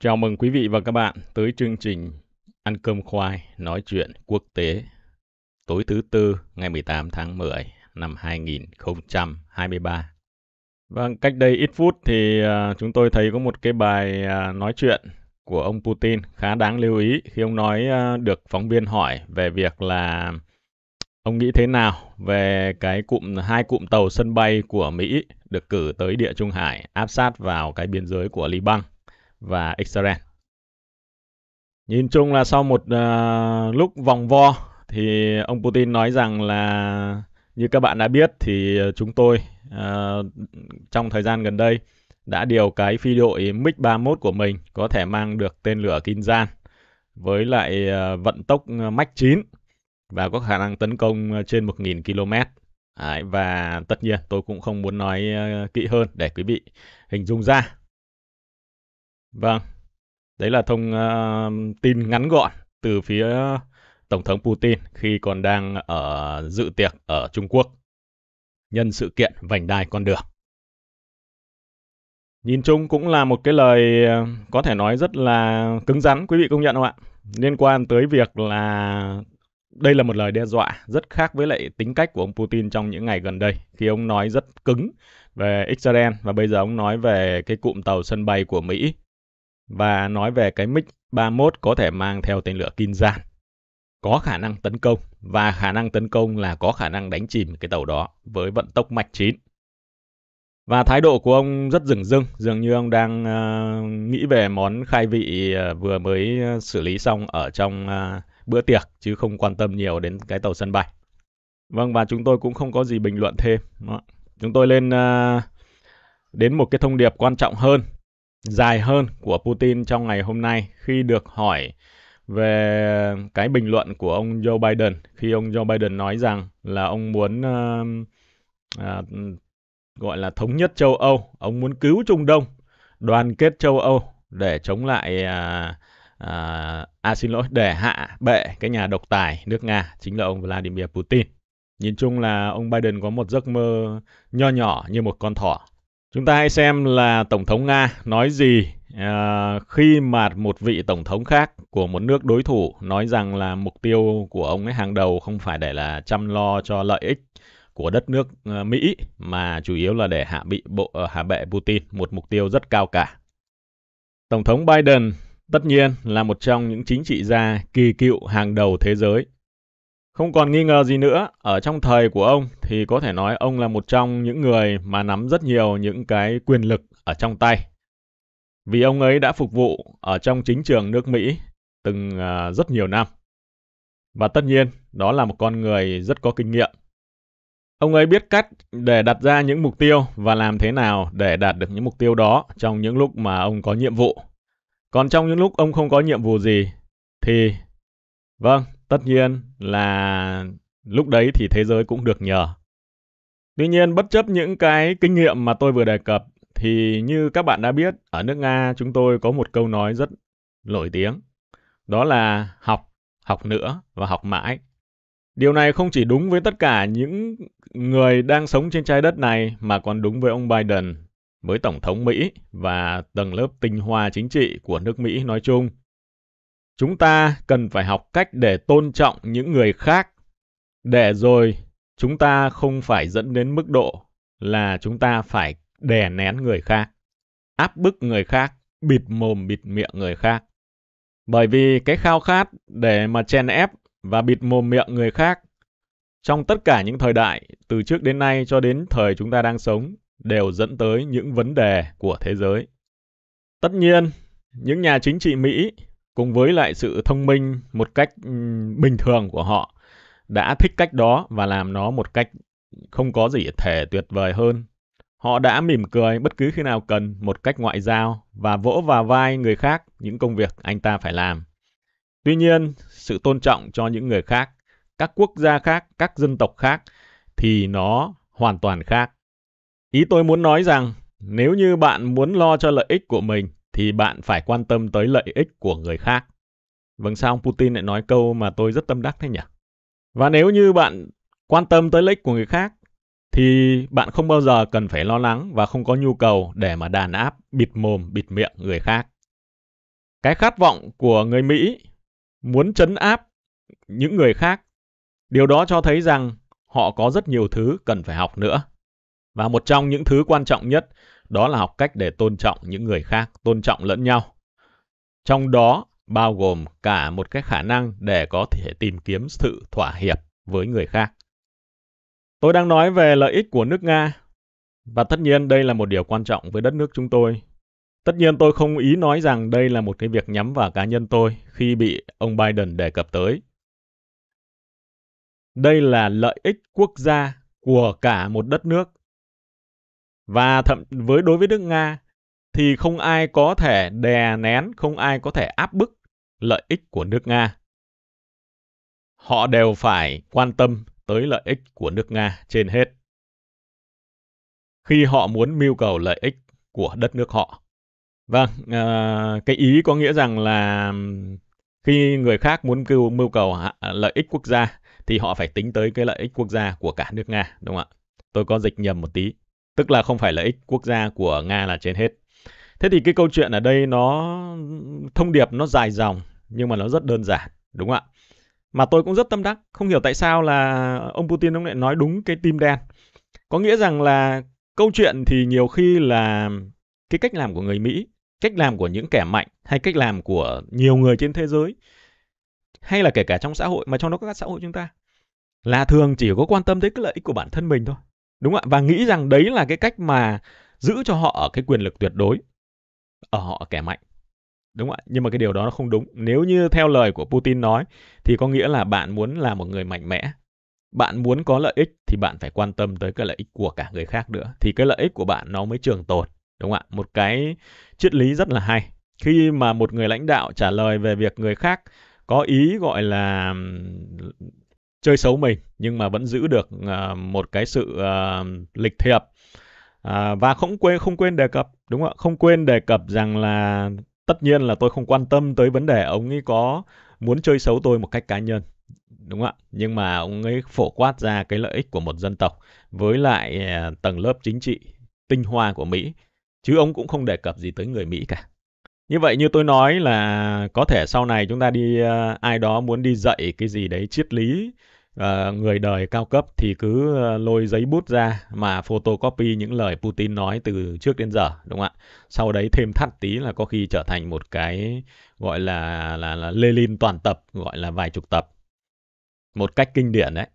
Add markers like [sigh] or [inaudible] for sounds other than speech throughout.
Chào mừng quý vị và các bạn tới chương trình Ăn cơm khoai nói chuyện quốc tế tối thứ tư ngày 18 tháng 10 năm 2023. Vâng, cách đây ít phút thì à, chúng tôi thấy có một cái bài à, nói chuyện của ông Putin khá đáng lưu ý khi ông nói à, được phóng viên hỏi về việc là ông nghĩ thế nào về cái cụm hai cụm tàu sân bay của Mỹ được cử tới địa Trung Hải áp sát vào cái biên giới của Liban và Israel. Nhìn chung là sau một uh, lúc vòng vo thì ông Putin nói rằng là như các bạn đã biết thì chúng tôi uh, trong thời gian gần đây đã điều cái phi đội MiG-31 của mình có thể mang được tên lửa Kinzhan với lại uh, vận tốc Mach 9 và có khả năng tấn công trên 1.000 km. Đấy, và tất nhiên tôi cũng không muốn nói uh, kỹ hơn để quý vị hình dung ra Vâng, đấy là thông uh, tin ngắn gọn từ phía Tổng thống Putin khi còn đang ở dự tiệc ở Trung Quốc nhân sự kiện vành đai con đường. Nhìn chung cũng là một cái lời ờ, có thể nói rất là cứng rắn quý vị công nhận không ạ? Liên quan tới việc là đây là một lời đe dọa rất khác với lại tính cách của ông Putin trong những ngày gần đây khi ông nói rất cứng về Israel và bây giờ ông nói về cái cụm tàu sân bay của Mỹ và nói về cái MiG 31 có thể mang theo tên lửa Kinzhan. Có khả năng tấn công và khả năng tấn công là có khả năng đánh chìm cái tàu đó với vận tốc mạch 9. Và thái độ của ông rất rừng rưng, dường như ông đang uh, nghĩ về món khai vị ờ, vừa mới ờ, xử lý xong ở trong uh, bữa tiệc chứ không quan tâm nhiều đến cái tàu sân bay. Vâng và chúng tôi cũng không có gì bình luận thêm. Đó. Chúng tôi lên uh, đến một cái thông điệp quan trọng hơn dài hơn của Putin trong ngày hôm nay khi được hỏi về cái bình luận của ông Joe Biden khi ông Joe Biden nói rằng là ông muốn uh, à, gọi là thống nhất châu Âu, ông muốn cứu Trung Đông, đoàn kết châu Âu để chống lại à, à, à xin lỗi để hạ bệ cái nhà độc tài nước Nga chính là ông Vladimir Putin. Nhìn chung là ông Biden có một giấc mơ nho nhỏ như một con thỏ Chúng ta hãy xem là Tổng thống Nga nói gì à, khi mà một vị Tổng thống khác của một nước đối thủ nói rằng là mục tiêu của ông ấy hàng đầu không phải để là chăm lo cho lợi ích của đất nước à, Mỹ mà chủ yếu là để hạ bị bộ à, hạ bệ Putin, một mục tiêu rất cao cả. Tổng thống Biden tất nhiên là một trong những chính trị gia kỳ cựu hàng đầu thế giới không còn nghi ngờ gì nữa, ở trong thời của ông thì có thể nói ông là một trong những người mà nắm rất nhiều những cái quyền lực ở trong tay. Vì ông ấy đã phục vụ ở trong chính trường nước Mỹ từng à, rất nhiều năm. Và tất nhiên, đó là một con người rất có kinh nghiệm. Ông ấy biết cách để đặt ra những mục tiêu và làm thế nào để đạt được những mục tiêu đó trong những lúc mà ông có nhiệm vụ. Còn trong những lúc ông không có nhiệm vụ gì thì vâng, tất nhiên là lúc đấy thì thế giới cũng được nhờ. Tuy nhiên, bất chấp những cái kinh nghiệm mà tôi vừa đề cập, thì như các bạn đã biết, ở nước Nga chúng tôi có một câu nói rất nổi tiếng. Đó là học, học nữa và học mãi. Điều này không chỉ đúng với tất cả những người đang sống trên trái đất này mà còn đúng với ông Biden, với Tổng thống Mỹ và tầng lớp tinh hoa chính trị của nước Mỹ nói chung chúng ta cần phải học cách để tôn trọng những người khác để rồi chúng ta không phải dẫn đến mức độ là chúng ta phải đè nén người khác áp bức người khác bịt mồm bịt miệng người khác bởi vì cái khao khát để mà chèn ép và bịt mồm miệng người khác trong tất cả những thời đại từ trước đến nay cho đến thời chúng ta đang sống đều dẫn tới những vấn đề của thế giới tất nhiên những nhà chính trị mỹ cùng với lại sự thông minh một cách ừ, bình thường của họ đã thích cách đó và làm nó một cách không có gì thể tuyệt vời hơn. Họ đã mỉm cười bất cứ khi nào cần một cách ngoại giao và vỗ vào vai người khác những công việc anh ta phải làm. Tuy nhiên, sự tôn trọng cho những người khác, các quốc gia khác, các dân tộc khác thì nó hoàn toàn khác. Ý tôi muốn nói rằng, nếu như bạn muốn lo cho lợi ích của mình thì bạn phải quan tâm tới lợi ích của người khác. Vâng sao ông Putin lại nói câu mà tôi rất tâm đắc thế nhỉ? Và nếu như bạn quan tâm tới lợi ích của người khác thì bạn không bao giờ cần phải lo lắng và không có nhu cầu để mà đàn áp, bịt mồm, bịt miệng người khác. Cái khát vọng của người Mỹ muốn chấn áp những người khác, điều đó cho thấy rằng họ có rất nhiều thứ cần phải học nữa. Và một trong những thứ quan trọng nhất đó là học cách để tôn trọng những người khác, tôn trọng lẫn nhau. Trong đó bao gồm cả một cái khả năng để có thể tìm kiếm sự thỏa hiệp với người khác. Tôi đang nói về lợi ích của nước Nga và tất nhiên đây là một điều quan trọng với đất nước chúng tôi. Tất nhiên tôi không ý nói rằng đây là một cái việc nhắm vào cá nhân tôi khi bị ông Biden đề cập tới. Đây là lợi ích quốc gia của cả một đất nước và thậm với đối với nước Nga thì không ai có thể đè nén, không ai có thể áp bức lợi ích của nước Nga. Họ đều phải quan tâm tới lợi ích của nước Nga trên hết. Khi họ muốn mưu cầu lợi ích của đất nước họ. Vâng, uh, cái ý có nghĩa rằng là khi người khác muốn kêu mưu cầu à, lợi ích quốc gia thì họ phải tính tới cái lợi ích quốc gia của cả nước Nga, đúng không ạ? Tôi có dịch nhầm một tí. Tức là không phải lợi ích quốc gia của Nga là trên hết. Thế thì cái câu chuyện ở đây nó thông điệp nó dài dòng nhưng mà nó rất đơn giản, đúng không ạ? Mà tôi cũng rất tâm đắc, không hiểu tại sao là ông Putin ông lại nói đúng cái tim đen. Có nghĩa rằng là câu chuyện thì nhiều khi là cái cách làm của người Mỹ, cách làm của những kẻ mạnh hay cách làm của nhiều người trên thế giới hay là kể cả trong xã hội mà trong đó có các xã hội chúng ta là thường chỉ có quan tâm tới cái lợi ích của bản thân mình thôi Đúng ạ, và nghĩ rằng đấy là cái cách mà giữ cho họ ở cái quyền lực tuyệt đối, ở họ kẻ mạnh. Đúng ạ, nhưng mà cái điều đó nó không đúng. Nếu như theo lời của Putin nói thì có nghĩa là bạn muốn là một người mạnh mẽ, bạn muốn có lợi ích thì bạn phải quan tâm tới cái lợi ích của cả người khác nữa thì cái lợi ích của bạn nó mới trường tồn đúng không ạ một cái triết lý rất là hay khi mà một người lãnh đạo trả lời về việc người khác có ý gọi là chơi xấu mình nhưng mà vẫn giữ được uh, một cái sự uh, lịch thiệp À, và không quên không quên đề cập đúng không ạ không quên đề cập rằng là tất nhiên là tôi không quan tâm tới vấn đề ông ấy có muốn chơi xấu tôi một cách cá nhân đúng không ạ nhưng mà ông ấy phổ quát ra cái lợi ích của một dân tộc với lại à, tầng lớp chính trị tinh hoa của mỹ chứ ông cũng không đề cập gì tới người mỹ cả như vậy như tôi nói là có thể sau này chúng ta đi uh, ai đó muốn đi dạy cái gì đấy triết lý uh, người đời cao cấp thì cứ uh, lôi giấy bút ra mà photocopy những lời Putin nói từ trước đến giờ đúng không ạ? Sau đấy thêm thắt tí là có khi trở thành một cái gọi là là, là Lenin toàn tập gọi là vài chục tập. Một cách kinh điển đấy.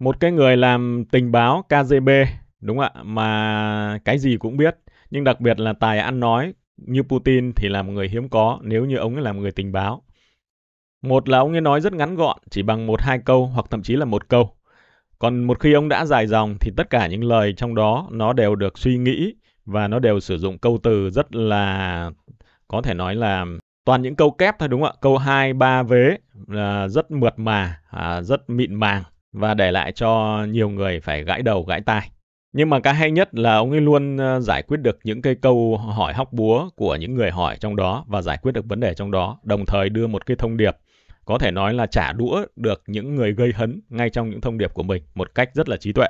Một cái người làm tình báo KGB đúng không ạ mà cái gì cũng biết nhưng đặc biệt là tài ăn nói như Putin thì là một người hiếm có nếu như ông ấy là một người tình báo. Một là ông ấy nói rất ngắn gọn, chỉ bằng một hai câu hoặc thậm chí là một câu. Còn một khi ông đã dài dòng thì tất cả những lời trong đó nó đều được suy nghĩ và nó đều sử dụng câu từ rất là có thể nói là toàn những câu kép thôi đúng không ạ? Câu 2 3 vế là rất mượt mà, à, rất mịn màng và để lại cho nhiều người phải gãi đầu gãi tai. Nhưng mà cái hay nhất là ông ấy luôn ờ, giải quyết được những cái câu hỏi hóc búa của những người hỏi trong đó và giải quyết được vấn đề trong đó, đồng thời đưa một cái thông điệp có thể nói là trả đũa được những người gây hấn ngay trong những thông điệp của mình một cách rất là trí tuệ.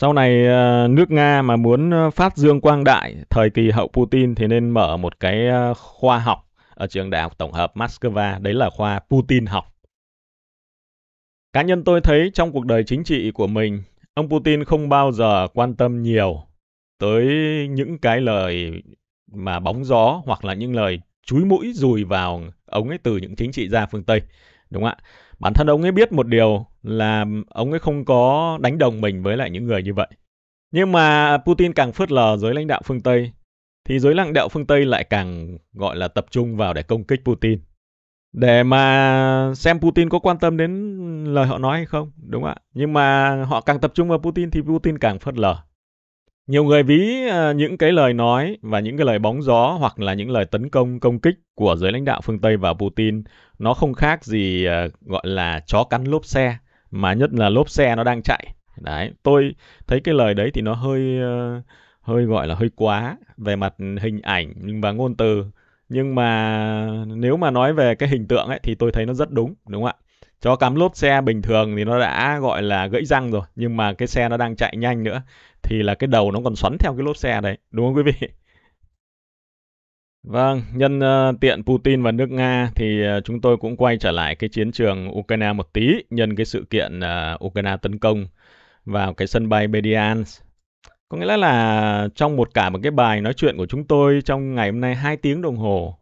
Sau này ờ, nước Nga mà muốn ờ, phát dương quang đại thời kỳ hậu Putin thì nên mở một cái khoa học ở trường đại học tổng hợp Moscow, đấy là khoa Putin học. Cá nhân tôi thấy trong cuộc đời chính trị của mình Ông Putin không bao giờ quan tâm nhiều tới những cái lời mà bóng gió hoặc là những lời chúi mũi dùi vào ông ấy từ những chính trị gia phương Tây. Đúng không ạ? Bản thân ông ấy biết một điều là ông ấy không có đánh đồng mình với lại những người như vậy. Nhưng mà Putin càng phớt lờ giới lãnh đạo phương Tây thì giới lãnh đạo phương Tây lại càng gọi là tập trung vào để công kích Putin để mà xem Putin có quan tâm đến lời họ nói hay không, đúng không ạ? Nhưng mà họ càng tập trung vào Putin thì Putin càng phớt lờ. Nhiều người ví ờ, những cái lời nói và những cái lời bóng gió hoặc là những lời tấn công công kích của giới lãnh đạo phương Tây và Putin nó không khác gì ờ, gọi là chó cắn lốp xe mà nhất là lốp xe nó đang chạy. Đấy, tôi thấy cái lời đấy thì nó hơi ờ, hơi gọi là hơi quá về mặt hình ảnh và ngôn từ nhưng mà nếu mà nói về cái hình tượng ấy thì tôi thấy nó rất đúng đúng không ạ chó cắm lốp xe bình thường thì nó đã gọi là gãy răng rồi nhưng mà cái xe nó đang chạy nhanh nữa thì là cái đầu nó còn xoắn theo cái lốp xe đấy đúng không quý vị [laughs] Vâng, nhân uh, tiện Putin và nước Nga thì uh, chúng tôi cũng quay trở lại cái chiến trường Ukraine một tí nhân cái sự kiện uh, Ukraine tấn công vào cái sân bay Bediansk có nghĩa là, trong một cả một cái bài nói chuyện của chúng tôi trong ngày hôm nay 2 tiếng đồng hồ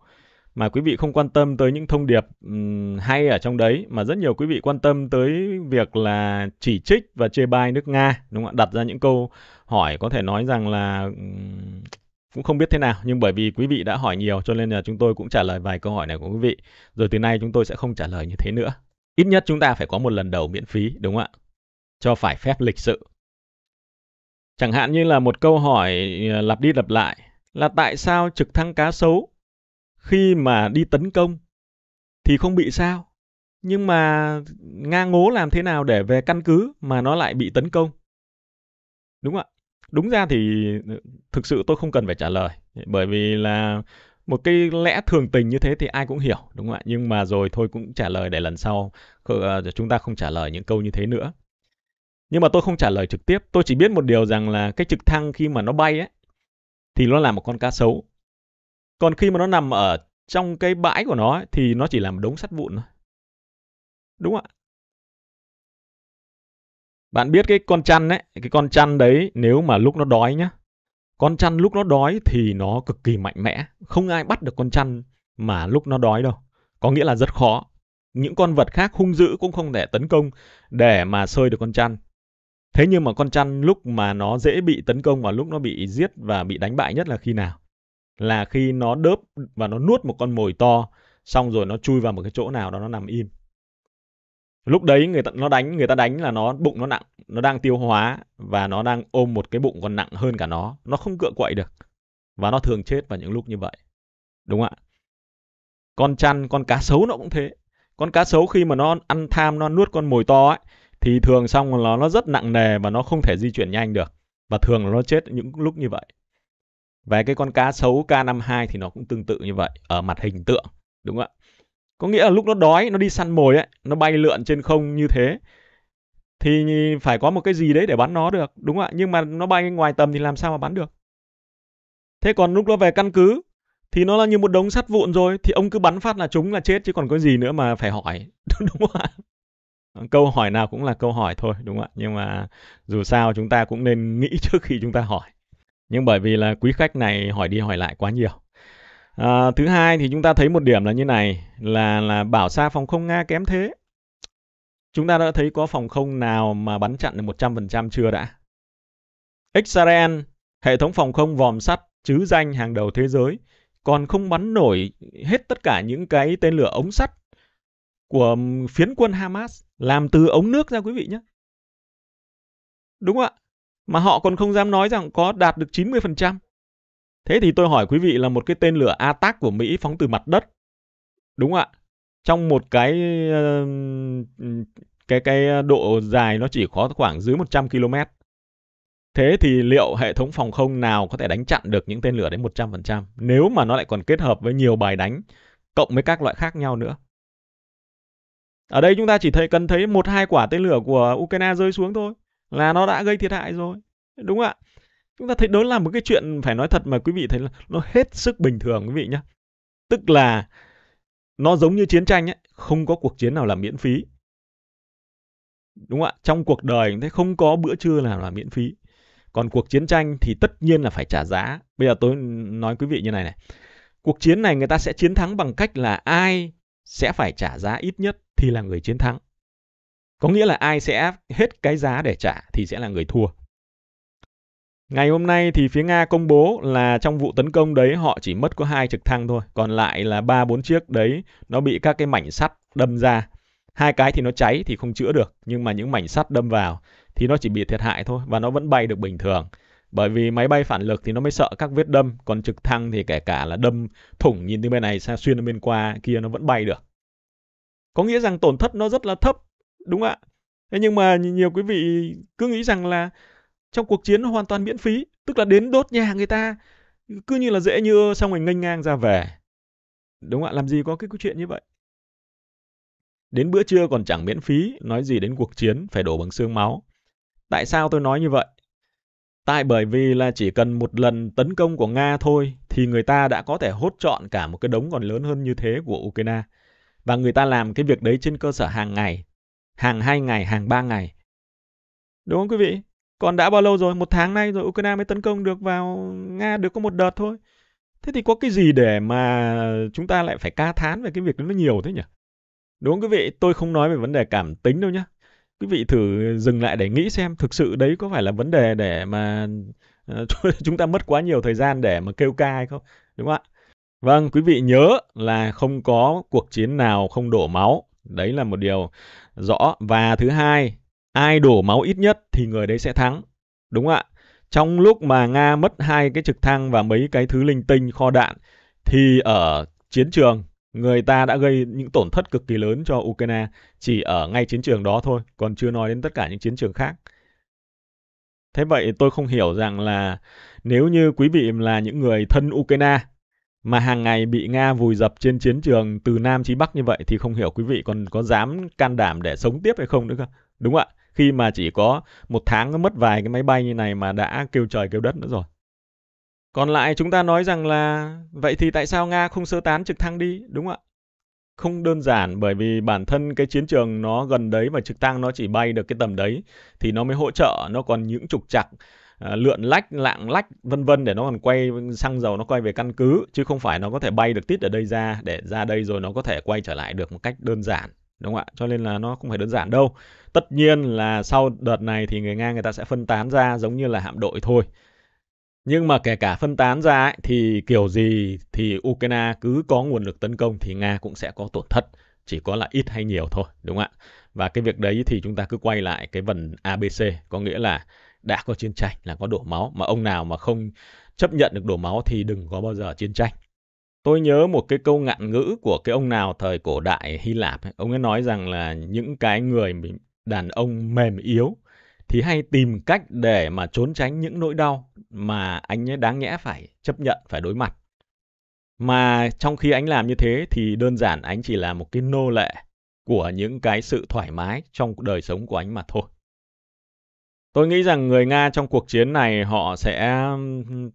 mà quý vị không quan tâm tới những thông điệp hay ở trong đấy mà rất nhiều quý vị quan tâm tới việc là chỉ trích và chê bai nước Nga đúng không ạ đặt ra những câu hỏi có thể nói rằng là cũng không biết thế nào nhưng bởi vì quý vị đã hỏi nhiều cho nên là chúng tôi cũng trả lời vài câu hỏi này của quý vị rồi từ nay chúng tôi sẽ không trả lời như thế nữa ít nhất chúng ta phải có một lần đầu miễn phí đúng không ạ cho phải phép lịch sự Chẳng hạn như là một câu hỏi ờ, lặp đi lặp lại là tại sao trực thăng cá sấu khi mà đi tấn công thì không bị sao? Nhưng mà ngang ngố làm thế nào để về căn cứ mà nó lại bị tấn công? Đúng ạ. Đúng ra thì ừ, thực sự tôi không cần phải trả lời bởi vì là một cái lẽ thường tình như thế thì ai cũng hiểu đúng không ạ nhưng mà rồi thôi cũng trả lời để lần sau ờ, chúng ta không trả lời những câu như thế nữa nhưng mà tôi không trả lời trực tiếp tôi chỉ biết một điều rằng là cái trực thăng khi mà nó bay ấy thì nó là một con cá sấu còn khi mà nó nằm ở trong cái bãi của nó ấy, thì nó chỉ là một đống sắt vụn thôi đúng không ạ bạn biết cái con chăn ấy cái con chăn đấy nếu mà lúc nó đói nhá con chăn lúc nó đói thì nó cực kỳ mạnh mẽ không ai bắt được con chăn mà lúc nó đói đâu có nghĩa là rất khó những con vật khác hung dữ cũng không thể tấn công để mà sơi được con chăn Thế nhưng mà con chăn lúc mà nó dễ bị tấn công và lúc nó bị giết và bị đánh bại nhất là khi nào? Là khi nó đớp và nó nuốt một con mồi to xong rồi nó chui vào một cái chỗ nào đó nó nằm im. Lúc đấy người ta nó đánh người ta đánh là nó bụng nó nặng, nó đang tiêu hóa và nó đang ôm một cái bụng còn nặng hơn cả nó, nó không cựa quậy được. Và nó thường chết vào những lúc như vậy. Đúng không ạ? Con chăn, con cá sấu nó cũng thế. Con cá sấu khi mà nó ăn tham nó nuốt con mồi to ấy thì thường xong nó nó rất nặng nề và nó không thể di chuyển nhanh được và thường nó chết những lúc như vậy về cái con cá sấu K52 thì nó cũng tương tự như vậy ở mặt hình tượng đúng không ạ có nghĩa là lúc nó đói nó đi săn mồi ấy nó bay lượn trên không như thế thì phải có một cái gì đấy để bắn nó được đúng không ạ nhưng mà nó bay ngoài tầm thì làm sao mà bắn được thế còn lúc nó về căn cứ thì nó là như một đống sắt vụn rồi thì ông cứ bắn phát là chúng là chết chứ còn có gì nữa mà phải hỏi [laughs] đúng không ạ câu hỏi nào cũng là câu hỏi thôi đúng không ạ nhưng mà dù sao chúng ta cũng nên nghĩ [laughs] trước khi chúng ta hỏi nhưng bởi vì là quý khách này hỏi đi hỏi lại quá nhiều à, thứ hai thì chúng ta thấy một điểm là như này là là bảo xa phòng không nga kém thế chúng ta đã thấy có phòng không nào mà bắn chặn được 100% chưa đã Israel hệ thống phòng không vòm sắt chứ danh hàng đầu thế giới còn không bắn nổi hết tất cả những cái tên lửa ống sắt của phiến quân Hamas làm từ ống nước ra quý vị nhé. Đúng ạ. Mà họ còn không dám nói rằng có đạt được 90%. Thế thì tôi hỏi quý vị là một cái tên lửa attack của Mỹ phóng từ mặt đất. Đúng ạ. Trong một cái ờ, cái cái độ dài nó chỉ có khoảng dưới 100 km. Thế thì liệu hệ thống phòng không nào có thể đánh chặn được những tên lửa đến 100% nếu mà nó lại còn kết hợp với nhiều bài đánh cộng với các loại khác nhau nữa. Ở đây chúng ta chỉ thấy cần thấy một hai quả tên lửa của Ukraine rơi xuống thôi là nó đã gây thiệt hại rồi. Đúng không ạ. Chúng ta thấy đó là một cái chuyện phải nói thật mà quý vị thấy là nó hết sức bình thường quý vị nhé. Tức là nó giống như chiến tranh ấy, không có cuộc chiến nào là miễn phí. Đúng không ạ? Trong cuộc đời thế không có bữa trưa nào là miễn phí. Còn cuộc chiến tranh thì tất nhiên là phải trả giá. Bây giờ tôi nói quý vị như này này. Cuộc chiến này người ta sẽ chiến thắng bằng cách là ai sẽ phải trả giá ít nhất thì là người chiến thắng. Có nghĩa là ai sẽ hết cái giá để trả thì sẽ là người thua. Ngày hôm nay thì phía Nga công bố là trong vụ tấn công đấy họ chỉ mất có hai trực thăng thôi, còn lại là ba bốn chiếc đấy nó bị các cái mảnh sắt đâm ra. Hai cái thì nó cháy thì không chữa được, nhưng mà những mảnh sắt đâm vào thì nó chỉ bị thiệt hại thôi và nó vẫn bay được bình thường. Bởi vì máy bay phản lực thì nó mới sợ các vết đâm, còn trực thăng thì kể cả là đâm thủng nhìn từ bên này xa xuyên bên qua kia nó vẫn bay được có nghĩa rằng tổn thất nó rất là thấp đúng không ạ thế nhưng mà nhiều quý vị cứ nghĩ rằng là trong cuộc chiến hoàn toàn miễn phí tức là đến đốt nhà người ta cứ như là dễ như xong rồi nghênh ngang ra về đúng không ạ làm gì có cái câu chuyện như vậy đến bữa trưa còn chẳng miễn phí nói gì đến cuộc chiến phải đổ bằng xương máu tại sao tôi nói như vậy tại bởi vì là chỉ cần một lần tấn công của nga thôi thì người ta đã có thể hốt chọn cả một cái đống còn lớn hơn như thế của ukraine và người ta làm cái việc đấy trên cơ sở hàng ngày, hàng hai ngày, hàng ba ngày. Đúng không quý vị? Còn đã bao lâu rồi? Một tháng nay rồi Ukraine mới tấn công được vào Nga được có một đợt thôi. Thế thì có cái gì để mà chúng ta lại phải ca thán về cái việc đó nó nhiều thế nhỉ? Đúng không quý vị? Tôi không nói về vấn đề cảm tính đâu nhé. Quý vị thử dừng lại để nghĩ xem thực sự đấy có phải là vấn đề để mà ờ, [laughs] chúng ta mất quá nhiều thời gian để mà kêu ca hay không? Đúng không ạ? Vâng, quý vị nhớ là không có cuộc chiến nào không đổ máu. Đấy là một điều rõ. Và thứ hai, ai đổ máu ít nhất thì người đấy sẽ thắng. Đúng ạ. Trong lúc mà Nga mất hai cái trực thăng và mấy cái thứ linh tinh kho đạn thì ở chiến trường người ta đã gây những tổn thất cực kỳ lớn cho Ukraine chỉ ở ngay chiến trường đó thôi, còn chưa nói đến tất cả những chiến trường khác. Thế vậy tôi không hiểu rằng là nếu như quý vị là những người thân Ukraine mà hàng ngày bị Nga vùi dập trên chiến trường từ Nam chí Bắc như vậy thì không hiểu quý vị còn có dám can đảm để sống tiếp hay không nữa không? Đúng ạ, khi mà chỉ có một tháng nó mất vài cái máy bay như này mà đã kêu trời kêu đất nữa rồi. Còn lại chúng ta nói rằng là vậy thì tại sao Nga không sơ tán trực thăng đi, đúng ạ? Không đơn giản bởi vì bản thân cái chiến trường nó gần đấy và trực thăng nó chỉ bay được cái tầm đấy thì nó mới hỗ trợ, nó còn những trục trặc À, lượn lách lạng lách vân vân để nó còn quay xăng dầu nó quay về căn cứ chứ không phải nó có thể bay được tít ở đây ra để ra đây rồi nó có thể quay trở lại được một cách đơn giản đúng không ạ cho nên là nó không phải đơn giản đâu tất nhiên là sau đợt này thì người nga người ta sẽ phân tán ra giống như là hạm đội thôi nhưng mà kể cả phân tán ra ấy, thì kiểu gì thì Ukraine cứ có nguồn lực tấn công thì Nga cũng sẽ có tổn thất, chỉ có là ít hay nhiều thôi, đúng không ạ? Và cái việc đấy thì chúng ta cứ quay lại cái vần ABC, có nghĩa là đã có chiến tranh là có đổ máu mà ông nào mà không chấp nhận được đổ máu thì đừng có bao giờ chiến tranh tôi nhớ một cái câu ngạn ngữ của cái ông nào thời cổ đại hy lạp ấy. ông ấy nói rằng là những cái người đàn ông mềm yếu thì hay tìm cách để mà trốn tránh những nỗi đau mà anh ấy đáng nhẽ phải chấp nhận phải đối mặt mà trong khi anh làm như thế thì đơn giản anh chỉ là một cái nô lệ của những cái sự thoải mái trong đời sống của anh mà thôi Tôi nghĩ rằng người Nga trong cuộc chiến này họ sẽ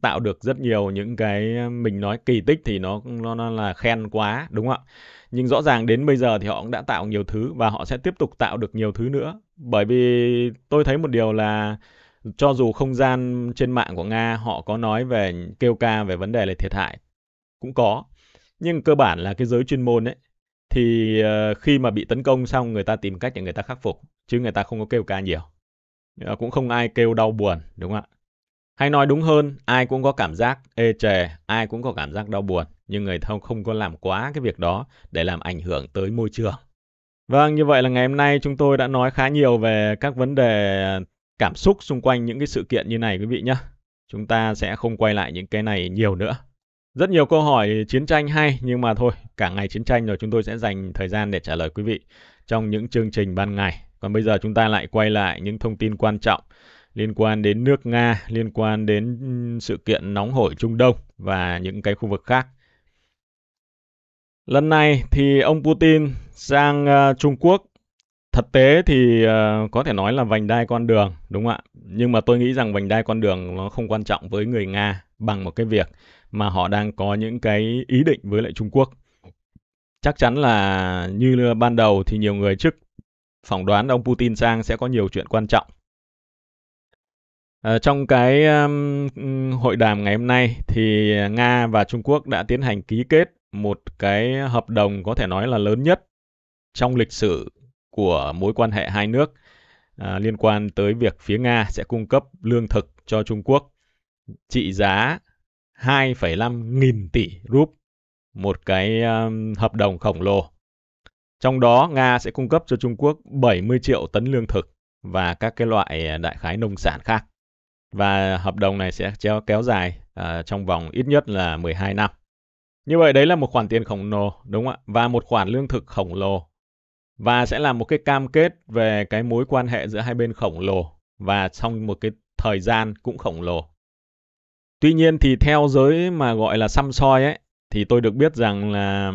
tạo được rất nhiều những cái mình nói kỳ tích thì nó nó, nó là khen quá đúng không ạ? Nhưng rõ ràng đến bây giờ thì họ cũng đã tạo nhiều thứ và họ sẽ tiếp tục tạo được nhiều thứ nữa. Bởi vì tôi thấy một điều là cho dù không gian trên mạng của Nga họ có nói về kêu ca về vấn đề là thiệt hại cũng có. Nhưng cơ bản là cái giới chuyên môn ấy thì ờ, khi mà bị tấn công xong người ta tìm cách để người ta khắc phục chứ người ta không có kêu ca nhiều Ờ, cũng không ai kêu đau buồn đúng không ạ hay nói đúng hơn ai cũng có cảm giác ê chề ai cũng có cảm giác đau buồn nhưng người ta không có làm quá cái việc đó để làm ảnh hưởng tới môi trường vâng như vậy là ngày hôm nay chúng tôi đã nói khá nhiều về các vấn đề cảm xúc xung quanh những cái sự kiện như này quý vị nhé chúng ta sẽ không quay lại những cái này nhiều nữa rất nhiều câu hỏi chiến tranh hay nhưng mà thôi cả ngày chiến tranh rồi chúng tôi sẽ dành thời gian để trả lời quý vị trong những chương trình ban ngày còn bây giờ chúng ta lại quay lại những thông tin quan trọng liên quan đến nước Nga, liên quan đến sự kiện nóng hổi Trung Đông và những cái khu vực khác. Lần này thì ông Putin sang uh, Trung Quốc thật tế thì uh, có thể nói là vành đai con đường đúng không ạ nhưng mà tôi nghĩ rằng vành đai con đường nó không quan trọng với người nga bằng một cái việc mà họ đang có những cái ý định với lại trung quốc chắc chắn là như ban đầu thì nhiều người trước phỏng đoán ông Putin sang sẽ có nhiều chuyện quan trọng. À, trong cái um, hội đàm ngày hôm nay thì Nga và Trung Quốc đã tiến hành ký kết một cái hợp đồng có thể nói là lớn nhất trong lịch sử của mối quan hệ hai nước à, liên quan tới việc phía Nga sẽ cung cấp lương thực cho Trung Quốc trị giá 2,5 nghìn tỷ rúp một cái um, hợp đồng khổng lồ trong đó, Nga sẽ cung cấp cho Trung Quốc 70 triệu tấn lương thực và các cái loại à, đại khái nông sản khác. Và hợp đồng này sẽ kéo dài uh, trong vòng ít nhất là 12 năm. Như vậy đấy là một khoản tiền khổng lồ, đúng không ạ? Và một khoản lương thực khổng lồ. Và sẽ là một cái cam kết về cái mối quan hệ giữa hai bên khổng lồ và trong một cái thời gian cũng khổng lồ. Tuy nhiên thì theo giới mà gọi là xăm soi ấy, thì tôi được biết rằng là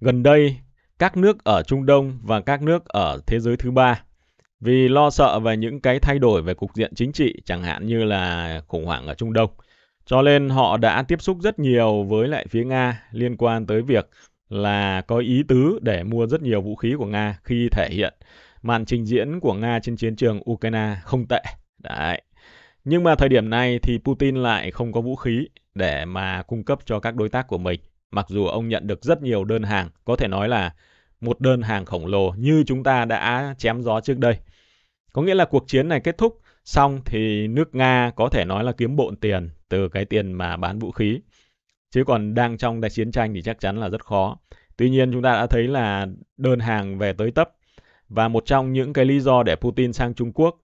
gần đây các nước ở Trung Đông và các nước ở thế giới thứ ba vì lo sợ về những cái thay đổi về cục diện chính trị chẳng hạn như là khủng hoảng ở Trung Đông. Cho nên họ đã tiếp xúc rất nhiều với lại phía Nga liên quan tới việc là có ý tứ để mua rất nhiều vũ khí của Nga khi thể hiện màn trình diễn của Nga trên chiến trường Ukraine không tệ. Đấy. Nhưng mà thời điểm này thì Putin lại không có vũ khí để mà cung cấp cho các đối tác của mình. Mặc dù ông nhận được rất nhiều đơn hàng, có thể nói là một đơn hàng khổng lồ như chúng ta đã chém gió trước đây. Có nghĩa là cuộc chiến này kết thúc xong thì nước Nga có thể nói là kiếm bộn tiền từ cái tiền mà bán vũ khí. Chứ còn đang trong đại chiến tranh thì chắc chắn là rất khó. Tuy nhiên chúng ta đã thấy là đơn hàng về tới tấp và một trong những cái lý do để Putin sang Trung Quốc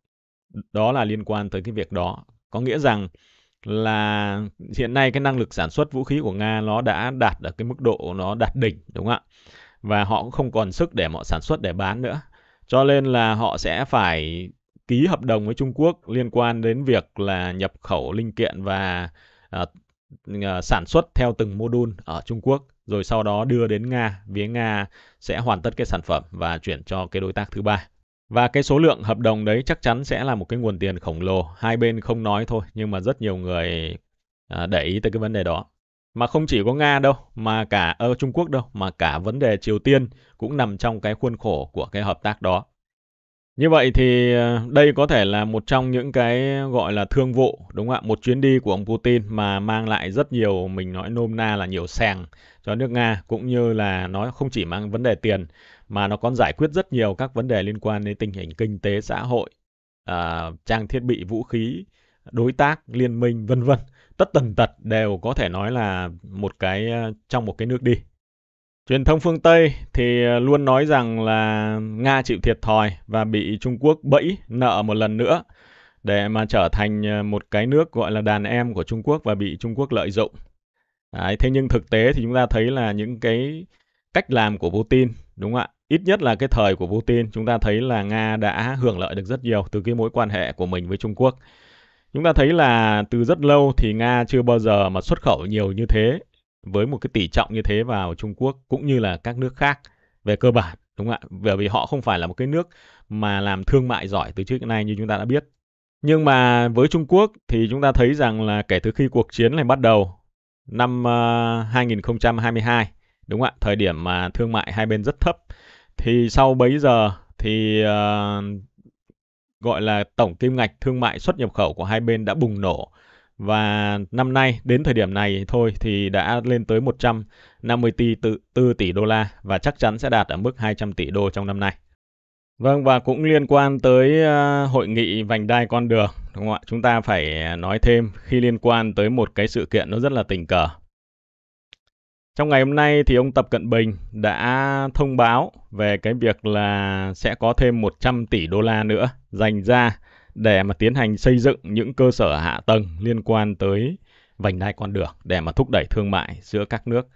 đó là liên quan tới cái việc đó. Có nghĩa rằng là hiện nay cái năng lực sản xuất vũ khí của Nga nó đã đạt ở cái mức độ nó đạt đỉnh đúng không ạ? và họ cũng không còn sức để họ sản xuất để bán nữa. Cho nên là họ sẽ phải ký hợp đồng với Trung Quốc liên quan đến việc là nhập khẩu linh kiện và à, à, sản xuất theo từng mô đun ở Trung Quốc rồi sau đó đưa đến Nga, phía Nga sẽ hoàn tất cái sản phẩm và chuyển cho cái đối tác thứ ba. Và cái số lượng hợp đồng đấy chắc chắn sẽ là một cái nguồn tiền khổng lồ, hai bên không nói thôi, nhưng mà rất nhiều người à, để ý tới cái vấn đề đó. Mà không chỉ có Nga đâu, mà cả ở ờ, Trung Quốc đâu, mà cả vấn đề Triều Tiên cũng nằm trong cái khuôn khổ của cái hợp tác đó. Như vậy thì ờ, đây có thể là một trong những cái gọi là thương vụ, đúng không ạ? Một chuyến đi của ông Putin mà mang lại rất nhiều, mình nói nôm na là nhiều sàng cho nước Nga, cũng như là nó không chỉ mang vấn đề tiền, mà nó còn giải quyết rất nhiều các vấn đề liên quan đến tình hình kinh tế, xã hội, uh, trang thiết bị, vũ khí, đối tác, liên minh, vân vân tất tần tật đều có thể nói là một cái ờ, trong một cái nước đi. Truyền thông phương Tây thì ờ, luôn nói rằng là Nga chịu thiệt thòi và bị Trung Quốc bẫy nợ một lần nữa để mà trở thành ờ, một cái nước gọi là đàn em của Trung Quốc và bị Trung Quốc lợi dụng. Đấy, thế nhưng thực tế thì chúng ta thấy là những cái cách làm của Putin, đúng không ạ? Ít nhất là cái thời của Putin, chúng ta thấy là Nga đã hưởng lợi được rất nhiều từ cái mối quan hệ của mình với Trung Quốc. Chúng ta thấy là từ rất lâu thì Nga chưa bao giờ mà xuất khẩu nhiều như thế với một cái tỷ trọng như thế vào Trung Quốc cũng như là các nước khác về cơ bản đúng không ạ? Bởi vì họ không phải là một cái nước mà làm thương mại giỏi từ trước đến nay như chúng ta đã biết. Nhưng mà với Trung Quốc thì chúng ta thấy rằng là kể từ khi cuộc chiến này bắt đầu năm 2022 ờ, đúng không ạ? Thời điểm mà thương mại hai bên rất thấp thì sau bấy giờ thì uh, gọi là tổng kim ngạch thương mại xuất nhập khẩu của hai bên đã bùng nổ và năm nay đến thời điểm này thôi thì đã lên tới 150 tỷ tự 4 tỷ đô la và chắc chắn sẽ đạt ở mức 200 tỷ đô trong năm nay. Vâng và cũng liên quan tới ờ, hội nghị vành đai con đường, đúng không ạ? Chúng ta phải nói thêm khi liên quan tới một cái sự kiện nó rất là tình cờ. Trong ngày hôm nay thì ông Tập Cận Bình đã thông báo về cái việc là sẽ có thêm 100 tỷ đô la nữa dành ra để mà tiến hành xây dựng những cơ sở hạ tầng liên quan tới vành đai con đường để mà thúc đẩy thương mại giữa các nước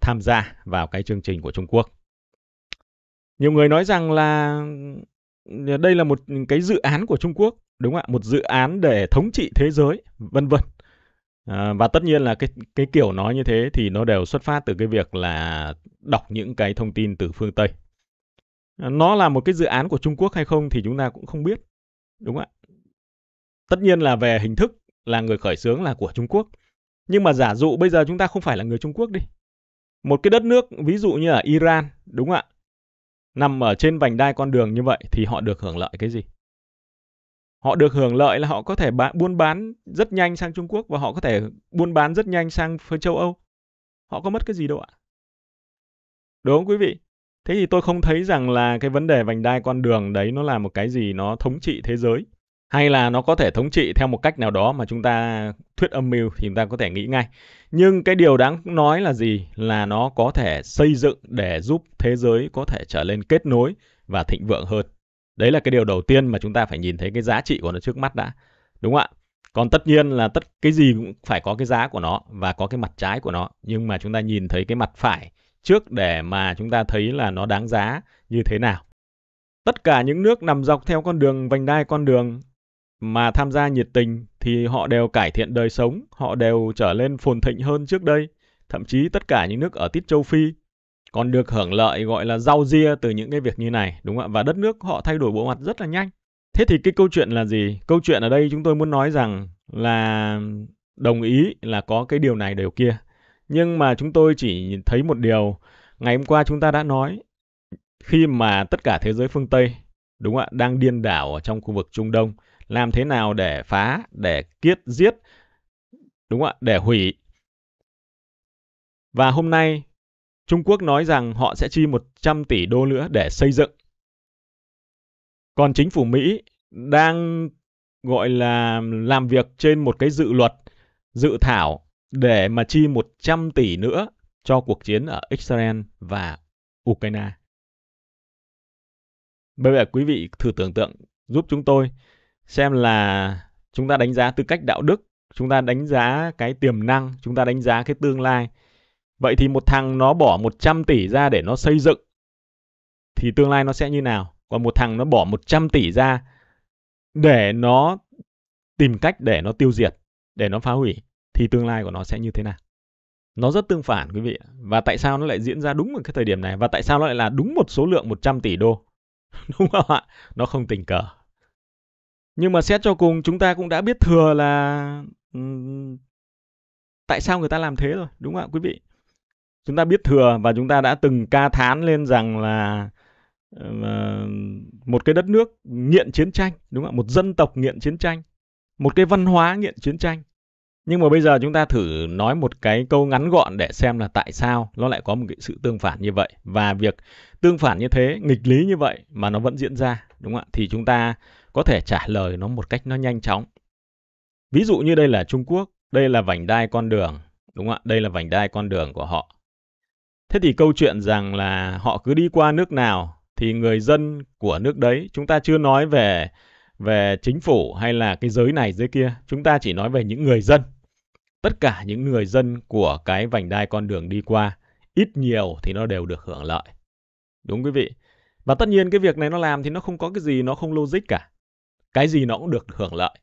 tham gia vào cái chương trình của Trung Quốc. Nhiều người nói rằng là đây là một cái dự án của Trung Quốc, đúng không ạ? Một dự án để thống trị thế giới, vân vân. Ờ, và tất nhiên là cái cái kiểu nói như thế thì nó đều xuất phát từ cái việc là đọc những cái thông tin từ phương Tây. Ờ, nó là một cái dự án của Trung Quốc hay không thì chúng ta cũng không biết. Đúng không ạ? Tất nhiên là về hình thức là người khởi xướng là của Trung Quốc. Nhưng mà giả dụ bây giờ chúng ta không phải là người Trung Quốc đi. Một cái đất nước ví dụ như là Iran, đúng không ạ? Nằm ở trên vành đai con đường như vậy thì họ được hưởng lợi cái gì? họ được hưởng lợi là họ có thể bán, buôn bán rất nhanh sang Trung Quốc và họ có thể buôn bán rất nhanh sang châu Âu. Họ có mất cái gì đâu ạ? Đúng không quý vị? Thế thì tôi không thấy rằng là cái vấn đề vành đai con đường đấy nó là một cái gì nó thống trị thế giới. Hay là nó có thể thống trị theo một cách nào đó mà chúng ta thuyết âm mưu thì chúng ta có thể nghĩ ngay. Nhưng cái điều đáng nói là gì? Là nó có thể xây dựng để giúp thế giới có thể trở lên kết nối và thịnh vượng hơn. Đấy là cái điều đầu tiên mà chúng ta phải nhìn thấy cái giá trị của nó trước mắt đã. Đúng không ạ? Còn tất nhiên là tất cái gì cũng phải có cái giá của nó và có cái mặt trái của nó. Nhưng mà chúng ta nhìn thấy cái mặt phải trước để mà chúng ta thấy là nó đáng giá như thế nào. Tất cả những nước nằm dọc theo con đường vành đai con đường mà tham gia nhiệt tình thì họ đều cải thiện đời sống, họ đều trở lên phồn thịnh hơn trước đây. Thậm chí tất cả những nước ở Tít Châu Phi còn được hưởng lợi gọi là rau ria từ những cái việc như này đúng không ạ và đất nước họ thay đổi bộ mặt rất là nhanh thế thì cái câu chuyện là gì câu chuyện ở đây chúng tôi muốn nói rằng là đồng ý là có cái điều này điều kia nhưng mà chúng tôi chỉ thấy một điều ngày hôm qua chúng ta đã nói khi mà tất cả thế giới phương tây đúng không ạ đang điên đảo ở trong khu vực trung đông làm thế nào để phá để kiết giết đúng không ạ để hủy và hôm nay Trung Quốc nói rằng họ sẽ chi 100 tỷ đô nữa để xây dựng. Còn chính phủ Mỹ đang gọi là làm việc trên một cái dự luật, dự thảo để mà chi 100 tỷ nữa cho cuộc chiến ở Israel và Ukraine. Bây giờ quý vị thử tưởng tượng giúp chúng tôi xem là chúng ta đánh giá tư cách đạo đức, chúng ta đánh giá cái tiềm năng, chúng ta đánh giá cái tương lai Vậy thì một thằng nó bỏ 100 tỷ ra để nó xây dựng thì tương lai nó sẽ như nào? Còn một thằng nó bỏ 100 tỷ ra để nó tìm cách để nó tiêu diệt, để nó phá hủy thì tương lai của nó sẽ như thế nào? Nó rất tương phản quý vị Và tại sao nó lại diễn ra đúng ở cái thời điểm này và tại sao nó lại là đúng một số lượng 100 tỷ đô? [laughs] đúng không ạ? Nó không tình cờ. Nhưng mà xét cho cùng chúng ta cũng đã biết thừa là tại sao người ta làm thế rồi, đúng không ạ quý vị? chúng ta biết thừa và chúng ta đã từng ca thán lên rằng là ờ, một cái đất nước nghiện chiến tranh đúng không ạ một dân tộc nghiện chiến tranh một cái văn hóa nghiện chiến tranh nhưng mà bây giờ chúng ta thử nói một cái câu ngắn gọn để xem là tại sao nó lại có một cái sự tương phản như vậy và việc tương phản như thế nghịch lý như vậy mà nó vẫn diễn ra đúng không ạ thì chúng ta có thể trả lời nó một cách nó nhanh chóng ví dụ như đây là trung quốc đây là vành đai con đường đúng không ạ đây là vành đai con đường của họ Thế thì câu chuyện rằng là họ cứ đi qua nước nào thì người dân của nước đấy, chúng ta chưa nói về về chính phủ hay là cái giới này giới kia, chúng ta chỉ nói về những người dân. Tất cả những người dân của cái vành đai con đường đi qua, ít nhiều thì nó đều được hưởng lợi. Đúng quý vị? Và tất nhiên cái việc này nó làm thì nó không có cái gì nó không logic cả. Cái gì nó cũng được hưởng lợi.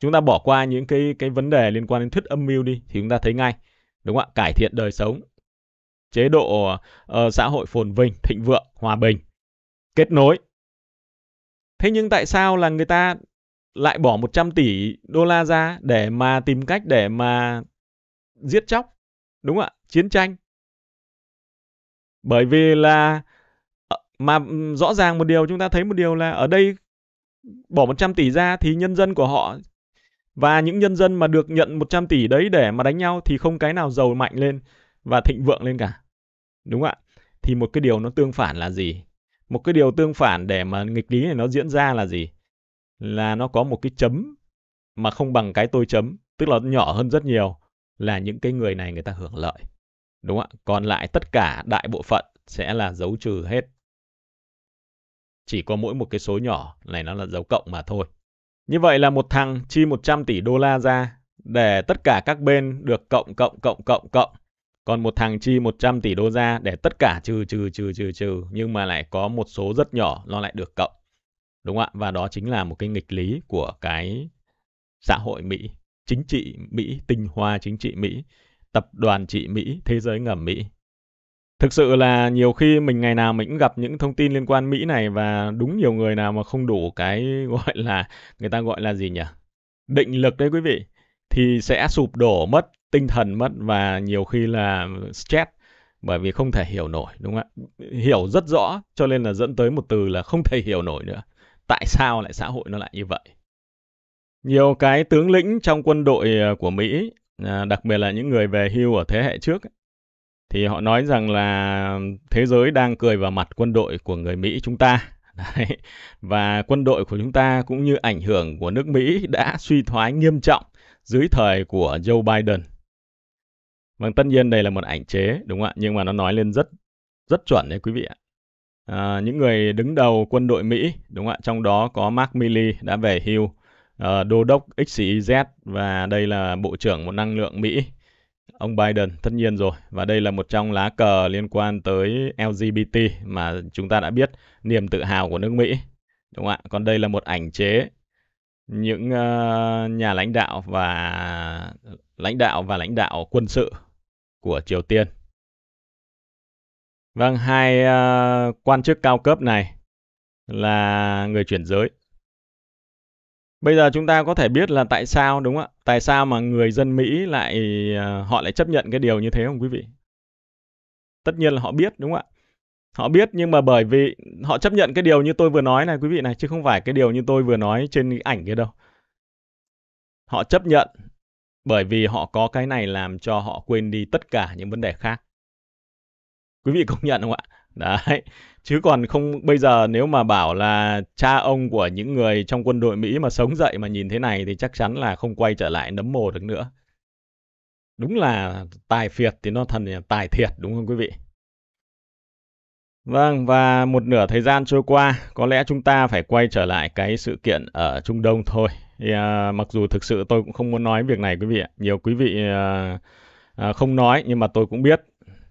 Chúng ta bỏ qua những cái cái vấn đề liên quan đến thuyết âm mưu đi thì chúng ta thấy ngay. Đúng không ạ? Cải thiện đời sống chế độ uh, xã hội phồn vinh, thịnh vượng, hòa bình, kết nối. Thế nhưng tại sao là người ta lại bỏ 100 tỷ đô la ra để mà tìm cách để mà giết chóc, đúng không ạ? Chiến tranh. Bởi vì là ờ, mà rõ ràng một điều chúng ta thấy một điều là ở đây bỏ 100 tỷ ra thì nhân dân của họ và những nhân dân mà được nhận 100 tỷ đấy để mà đánh nhau thì không cái nào giàu mạnh lên và thịnh vượng lên cả. Đúng ạ. Thì một cái điều nó tương phản là gì? Một cái điều tương phản để mà nghịch lý này nó diễn ra là gì? Là nó có một cái chấm mà không bằng cái tôi chấm, tức là nhỏ hơn rất nhiều là những cái người này người ta hưởng lợi. Đúng ạ? Còn lại tất cả đại bộ phận sẽ là dấu trừ hết. Chỉ có mỗi một cái số nhỏ này nó là dấu cộng mà thôi. Như vậy là một thằng chi 100 tỷ đô la ra để tất cả các bên được cộng cộng cộng cộng cộng còn một thằng chi 100 tỷ đô ra để tất cả trừ trừ trừ trừ trừ nhưng mà lại có một số rất nhỏ nó lại được cộng. Đúng không ạ? Và đó chính là một cái nghịch lý của cái xã hội Mỹ, chính trị Mỹ, tinh hoa chính trị Mỹ, tập đoàn trị Mỹ, thế giới ngầm Mỹ. Thực sự là nhiều khi mình ngày nào mình cũng gặp những thông tin liên quan Mỹ này và đúng nhiều người nào mà không đủ cái [laughs] gọi là người ta gọi là gì nhỉ? Định lực đấy quý vị thì sẽ sụp đổ mất tinh thần mất và nhiều khi là stress bởi vì không thể hiểu nổi đúng không ạ hiểu rất rõ cho nên là dẫn tới một từ là không thể hiểu nổi nữa tại sao lại xã hội nó lại như vậy nhiều cái tướng lĩnh trong quân đội à, của mỹ à, đặc biệt là những người về hưu ở thế hệ trước thì họ nói rằng là thế giới đang cười vào mặt quân đội của người mỹ chúng ta [laughs] Đấy. và quân đội của chúng ta cũng như ảnh hưởng của nước mỹ đã suy thoái nghiêm trọng dưới thời của Joe Biden. Vâng, tất nhiên đây là một ảnh chế, đúng không ạ? Nhưng mà nó nói lên rất rất chuẩn đấy quý vị ạ. À, những người đứng đầu quân đội Mỹ, đúng không ạ? Trong đó có Mark Milley đã về hưu, à, đô đốc XCIZ e và đây là Bộ trưởng một Năng lượng Mỹ, ông Biden tất nhiên rồi. Và đây là một trong lá cờ liên quan tới LGBT mà chúng ta đã biết, niềm tự hào của nước Mỹ, đúng không ạ? Còn đây là một ảnh chế những ờ, nhà lãnh đạo và lãnh đạo và lãnh đạo quân sự của Triều Tiên. Vâng, hai ờ, quan chức cao cấp này là người chuyển giới. Bây giờ chúng ta có thể biết là tại sao đúng không ạ? Tại sao mà người dân Mỹ lại ờ, họ lại chấp nhận cái điều như thế không quý vị? Tất nhiên là họ biết đúng không ạ? Họ biết nhưng mà bởi vì họ chấp nhận cái điều như tôi vừa nói này quý vị này chứ không phải cái điều như tôi vừa nói trên cái ảnh kia đâu. Họ chấp nhận bởi vì họ có cái này làm cho họ quên đi tất cả những vấn đề khác. Quý vị công nhận không ạ? Đấy. Chứ còn không bây giờ nếu mà bảo là cha ông của những người trong quân đội Mỹ mà sống dậy mà nhìn thế này thì chắc chắn là không quay trở lại nấm mồ được nữa. Đúng là tài phiệt thì nó thần tài thiệt đúng không quý vị? Vâng, và một nửa thời gian trôi qua, có lẽ chúng ta phải quay trở lại cái sự kiện ở Trung Đông thôi. Thì, à, mặc dù thực sự tôi cũng không muốn nói việc này quý vị ạ. Nhiều quý vị à, à, không nói nhưng mà tôi cũng biết.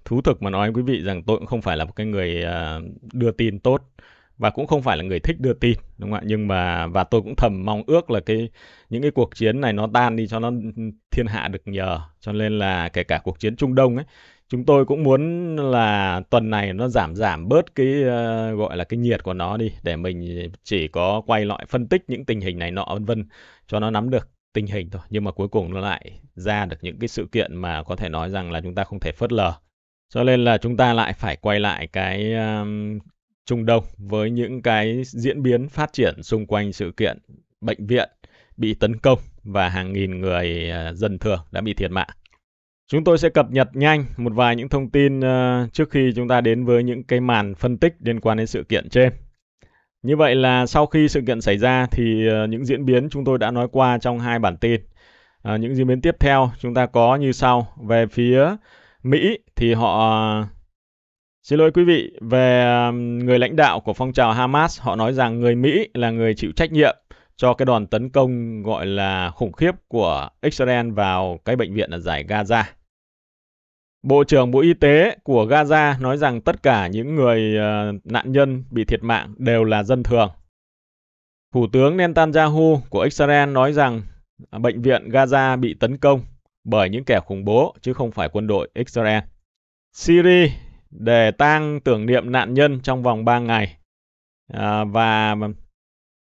Thú thực mà nói quý vị rằng tôi cũng không phải là một cái người à, đưa tin tốt và cũng không phải là người thích đưa tin đúng không ạ nhưng mà và tôi cũng thầm mong ước là cái những cái cuộc chiến này nó tan đi cho nó thiên hạ được nhờ cho nên là kể cả cuộc chiến Trung Đông ấy chúng tôi cũng muốn là tuần này nó giảm giảm bớt cái uh, gọi là cái nhiệt của nó đi để mình chỉ có quay lại phân tích những tình hình này nọ vân vân cho nó nắm được tình hình thôi nhưng mà cuối cùng nó lại ra được những cái sự kiện mà có thể nói rằng là chúng ta không thể phớt lờ cho nên là chúng ta lại phải quay lại cái um, Trung Đông với những cái diễn biến phát triển xung quanh sự kiện bệnh viện bị tấn công và hàng nghìn người ờ, dân thường đã bị thiệt mạng Chúng tôi sẽ cập nhật nhanh một vài những thông tin ờ, trước khi chúng ta đến với những cái màn phân tích liên quan đến sự kiện trên. Như vậy là sau khi sự kiện xảy ra thì ờ, những diễn biến chúng tôi đã nói qua trong hai bản tin. Ờ, những diễn biến tiếp theo chúng ta có như sau. Về phía Mỹ thì họ Xin lỗi quý vị, về người lãnh đạo của phong trào Hamas, họ nói rằng người Mỹ là người chịu trách nhiệm cho cái đòn tấn công gọi là khủng khiếp của Israel vào cái bệnh viện ở giải Gaza. Bộ trưởng Bộ Y tế của Gaza nói rằng tất cả những người ờ, nạn nhân bị thiệt mạng đều là dân thường. Thủ tướng Netanyahu của Israel nói rằng à, bệnh viện Gaza bị tấn công bởi những kẻ khủng bố chứ không phải quân đội Israel. Syria để tang tưởng niệm nạn nhân trong vòng 3 ngày à, và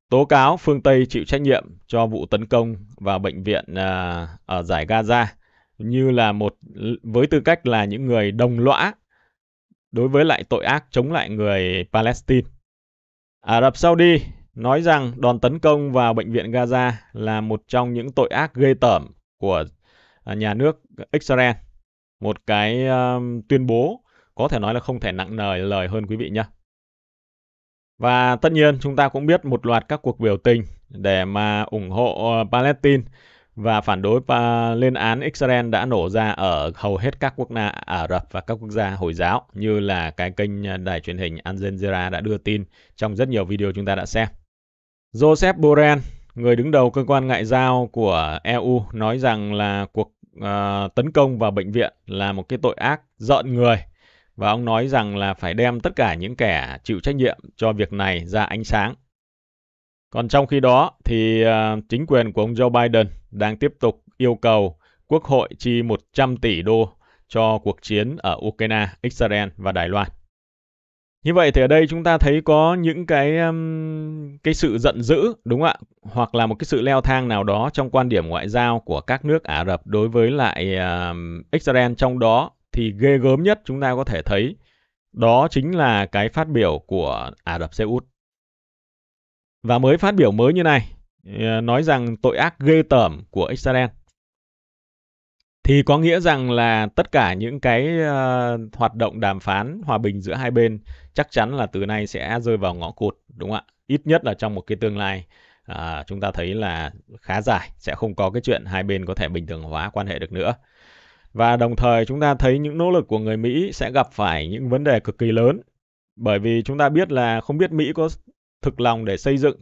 tố cáo phương Tây chịu trách nhiệm cho vụ tấn công vào bệnh viện à, ở giải Gaza như là một với tư cách là những người đồng lõa đối với lại tội ác chống lại người Palestine. Ả Rập Saudi nói rằng đòn tấn công vào bệnh viện Gaza là một trong những tội ác ghê tởm của à, nhà nước Israel. Một cái um, tuyên bố có thể nói là không thể nặng nề lời hơn quý vị nhé. Và tất nhiên chúng ta cũng biết một loạt các cuộc biểu tình để mà ủng hộ ờ, Palestine và phản đối và lên án Israel đã nổ ra ở hầu hết các quốc gia Ả Rập và các quốc gia Hồi giáo như là cái kênh ờ, đài truyền hình Al Jazeera đã đưa tin trong rất nhiều video chúng ta đã xem. Joseph Borrell, người đứng đầu cơ quan ngoại giao của EU nói rằng là cuộc uh, tấn công vào bệnh viện là một cái tội ác dọn người và ông nói rằng là phải đem tất cả những kẻ chịu trách nhiệm cho việc này ra ánh sáng. Còn trong khi đó thì ờ, chính quyền của ông Joe Biden đang tiếp tục yêu cầu Quốc hội chi 100 tỷ đô cho cuộc chiến ở Ukraine, Israel và Đài Loan. Như vậy thì ở đây chúng ta thấy có những cái cái sự giận dữ đúng không ạ? Hoặc là một cái sự leo thang nào đó trong quan điểm ngoại giao của các nước Ả Rập đối với lại um, Israel trong đó thì ghê gớm nhất chúng ta có thể thấy đó chính là cái phát biểu của Ả Rập Xê Út. Và mới phát biểu mới như này, ờ, nói rằng tội ác ghê tởm của Israel. Thì có nghĩa rằng là tất cả những cái ờ, hoạt động đàm phán hòa bình giữa hai bên chắc chắn là từ nay sẽ rơi vào ngõ cụt, đúng không ạ? Ít nhất là trong một cái tương lai uh, chúng ta thấy là khá dài, sẽ không có cái chuyện hai bên có thể bình thường hóa quan hệ được nữa. Và đồng thời chúng ta thấy những nỗ lực của người Mỹ sẽ gặp phải những vấn đề cực kỳ lớn. Bởi vì chúng ta biết là không biết Mỹ có thực lòng để xây dựng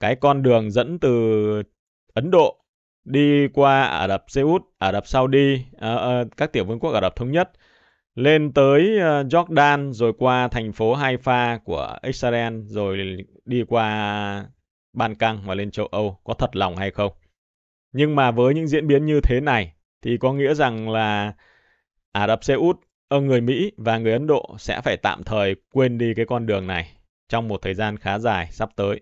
cái con đường dẫn từ Ấn Độ đi qua Ả Rập Xê Út, Ả Rập Saudi, ờ, ờ, các tiểu vương quốc Ả Rập Thống Nhất, lên tới ờ, Jordan rồi qua thành phố Haifa của Israel rồi đi qua Ban Căng và lên châu Âu có thật lòng hay không. Nhưng mà với những diễn biến như thế này thì có nghĩa rằng là Ả Rập Xê Út, ờ, người Mỹ và người Ấn Độ sẽ phải tạm thời quên đi cái con đường này trong một thời gian khá dài sắp tới.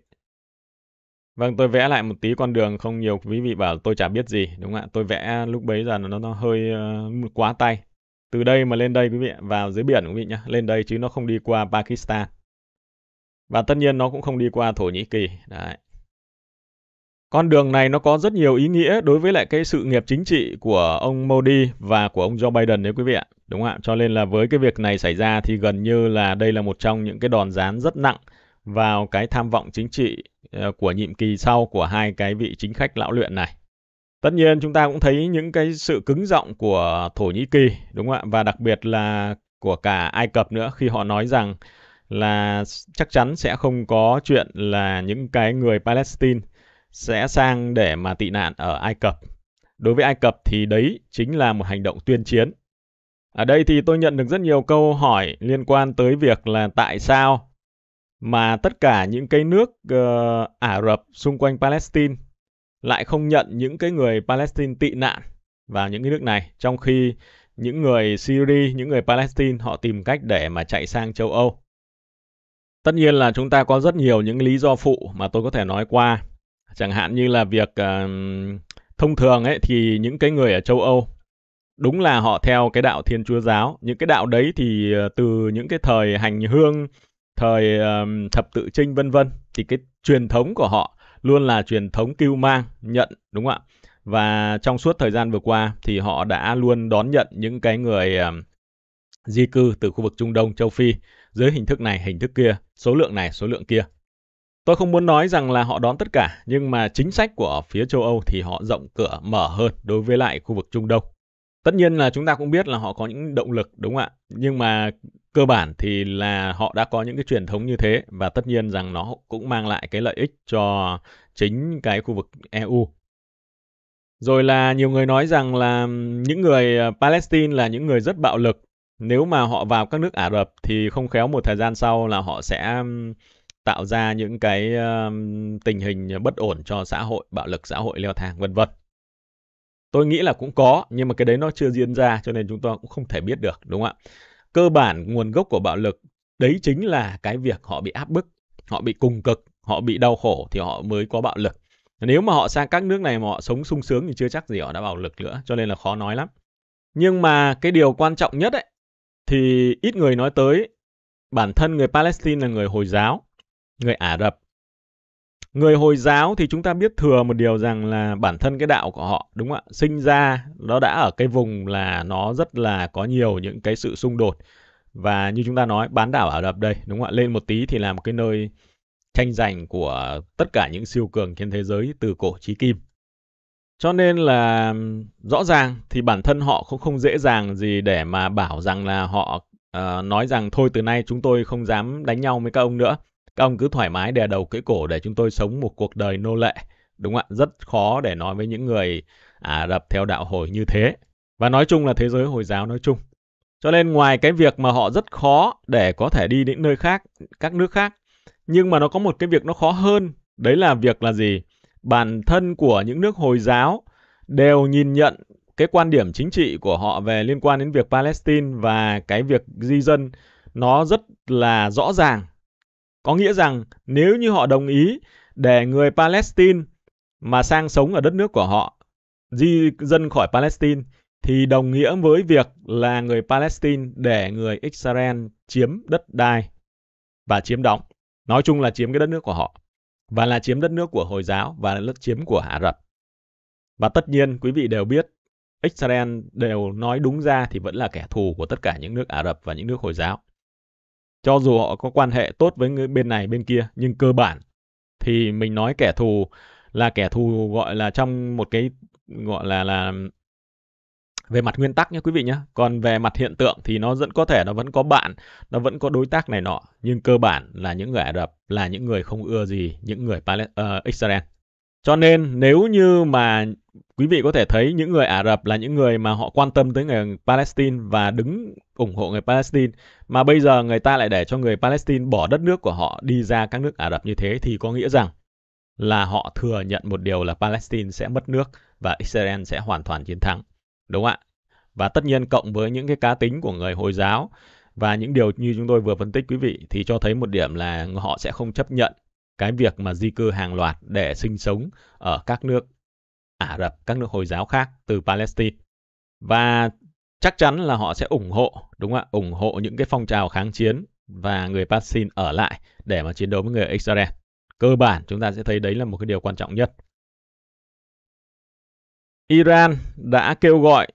Vâng, tôi vẽ lại một tí con đường không nhiều quý vị bảo tôi chả biết gì, đúng không ạ? Tôi vẽ lúc bấy giờ nó nó hơi uh, quá tay. Từ đây mà lên đây quý vị vào dưới biển quý vị nhé, lên đây chứ nó không đi qua Pakistan. Và tất nhiên nó cũng không đi qua Thổ Nhĩ Kỳ. Đấy. Con đường này nó có rất nhiều ý nghĩa đối với lại cái sự nghiệp chính trị của ông Modi và của ông Joe Biden đấy quý vị ạ. Đúng không ạ? Cho nên là với cái việc này xảy ra thì gần như là đây là một trong những cái đòn gián rất nặng vào cái tham vọng chính trị ờ, của nhiệm kỳ sau của hai cái vị chính khách lão luyện này. Tất nhiên chúng ta cũng thấy những cái sự cứng giọng của Thổ Nhĩ Kỳ đúng không ạ? Và đặc biệt là của cả Ai Cập nữa khi họ nói rằng là chắc chắn sẽ không có chuyện là những cái người Palestine sẽ sang để mà tị nạn ở Ai Cập. Đối với Ai Cập thì đấy chính là một hành động tuyên chiến. Ở đây thì tôi nhận được rất nhiều câu hỏi liên quan tới việc là tại sao mà tất cả những cái nước uh, Ả Rập xung quanh Palestine lại không nhận những cái người Palestine tị nạn vào những cái nước này trong khi những người Syria, những người Palestine họ tìm cách để mà chạy sang châu Âu. Tất nhiên là chúng ta có rất nhiều những lý do phụ mà tôi có thể nói qua chẳng hạn như là việc uh, thông thường ấy thì những cái người ở châu Âu đúng là họ theo cái đạo Thiên Chúa giáo những cái đạo đấy thì uh, từ những cái thời hành hương thời uh, thập tự trinh vân vân thì cái truyền thống của họ luôn là truyền thống cưu mang nhận đúng không ạ và trong suốt thời gian vừa qua thì họ đã luôn đón nhận những cái người uh, di cư từ khu vực Trung Đông, Châu Phi dưới hình thức này, hình thức kia, số lượng này, số lượng kia. Tôi không muốn nói rằng là họ đón tất cả, nhưng mà chính sách của phía châu Âu thì họ rộng cửa mở hơn đối với lại khu vực Trung Đông. Tất nhiên là chúng ta cũng biết là họ có những động lực đúng không ạ? Nhưng mà cơ bản thì là họ đã có những cái truyền thống như thế và tất nhiên rằng nó cũng mang lại cái lợi ích cho chính cái khu vực EU. Rồi là nhiều người nói rằng là những người ờ, Palestine là những người rất bạo lực. Nếu mà họ vào các nước Ả Rập thì không khéo một thời gian sau là họ sẽ tạo ra những cái uh, tình hình bất ổn cho xã hội, bạo lực xã hội leo thang vân vân. Tôi nghĩ là cũng có, nhưng mà cái đấy nó chưa diễn ra cho nên chúng ta cũng không thể biết được, đúng không ạ? Cơ bản nguồn gốc của bạo lực đấy chính là cái việc họ bị áp bức, họ bị cùng cực, họ bị đau khổ thì họ mới có bạo lực. Nếu mà họ sang các nước này mà họ sống sung sướng thì chưa chắc gì họ đã bạo lực nữa, cho nên là khó nói lắm. Nhưng mà cái điều quan trọng nhất ấy thì ít người nói tới bản thân người Palestine là người Hồi giáo người Ả Rập. Người Hồi giáo thì chúng ta biết thừa một điều rằng là bản thân cái đạo của họ, đúng không ạ? Sinh ra nó đã ở cái vùng là nó rất là có nhiều những cái sự xung đột. Và như chúng ta nói, bán đảo Ả Rập đây, đúng không ạ? Lên một tí thì là một cái nơi tranh giành của tất cả những siêu cường trên thế giới từ cổ chí kim. Cho nên là rõ ràng thì bản thân họ cũng không dễ dàng gì để mà bảo rằng là họ uh, nói rằng thôi từ nay chúng tôi không dám đánh nhau với các ông nữa các ông cứ thoải mái đè đầu cưỡi cổ để chúng tôi sống một cuộc đời nô lệ. Đúng ạ, rất khó để nói với những người Ả à, Rập theo đạo hồi như thế. Và nói chung là thế giới Hồi giáo nói chung. Cho nên ngoài cái việc mà họ rất khó để có thể đi đến nơi khác, các nước khác, nhưng mà nó có một cái việc nó khó hơn, đấy là việc là gì? Bản thân của những nước Hồi giáo đều nhìn nhận cái quan điểm chính trị của họ về liên quan đến việc Palestine và cái việc di dân nó rất là rõ ràng có nghĩa rằng nếu như họ đồng ý để người Palestine mà sang sống ở đất nước của họ, di dân khỏi Palestine thì đồng nghĩa với việc là người Palestine để người Israel chiếm đất đai và chiếm đóng. Nói chung là chiếm cái đất nước của họ và là chiếm đất nước của Hồi giáo và là đất chiếm của Ả Rập. Và tất nhiên quý vị đều biết Israel đều nói đúng ra thì vẫn là kẻ thù của tất cả những nước Ả Rập và những nước Hồi giáo. Cho dù họ có quan hệ tốt với người bên này bên kia, nhưng cơ bản thì mình nói kẻ thù là kẻ thù gọi là trong một cái gọi là là về mặt nguyên tắc nhé quý vị nhé còn về mặt hiện tượng thì nó vẫn có thể nó vẫn có bạn nó vẫn có đối tác này nọ nhưng cơ bản là những người Ả Rập là những người không ưa gì những người Palestine, uh, ờ, Israel cho nên nếu như mà quý vị có thể thấy những người Ả Rập là những người mà họ quan tâm tới người Palestine và đứng ủng hộ người Palestine mà bây giờ người ta lại để cho người Palestine bỏ đất nước của họ đi ra các nước Ả Rập như thế thì có nghĩa rằng là họ thừa nhận một điều là Palestine sẽ mất nước và Israel sẽ hoàn toàn chiến thắng. Đúng không ạ? Và tất nhiên cộng với những cái cá tính của người Hồi giáo và những điều như chúng tôi vừa phân tích quý vị thì cho thấy một điểm là họ sẽ không chấp nhận cái việc mà di cư hàng loạt để sinh sống ở các nước Ả Rập, các nước Hồi giáo khác từ Palestine. Và chắc chắn là họ sẽ ủng hộ, đúng không ạ? ủng hộ những cái phong trào kháng chiến và người Palestine ở lại để mà chiến đấu với người Israel. Cơ bản chúng ta sẽ thấy đấy là một cái điều quan trọng nhất. Iran đã kêu gọi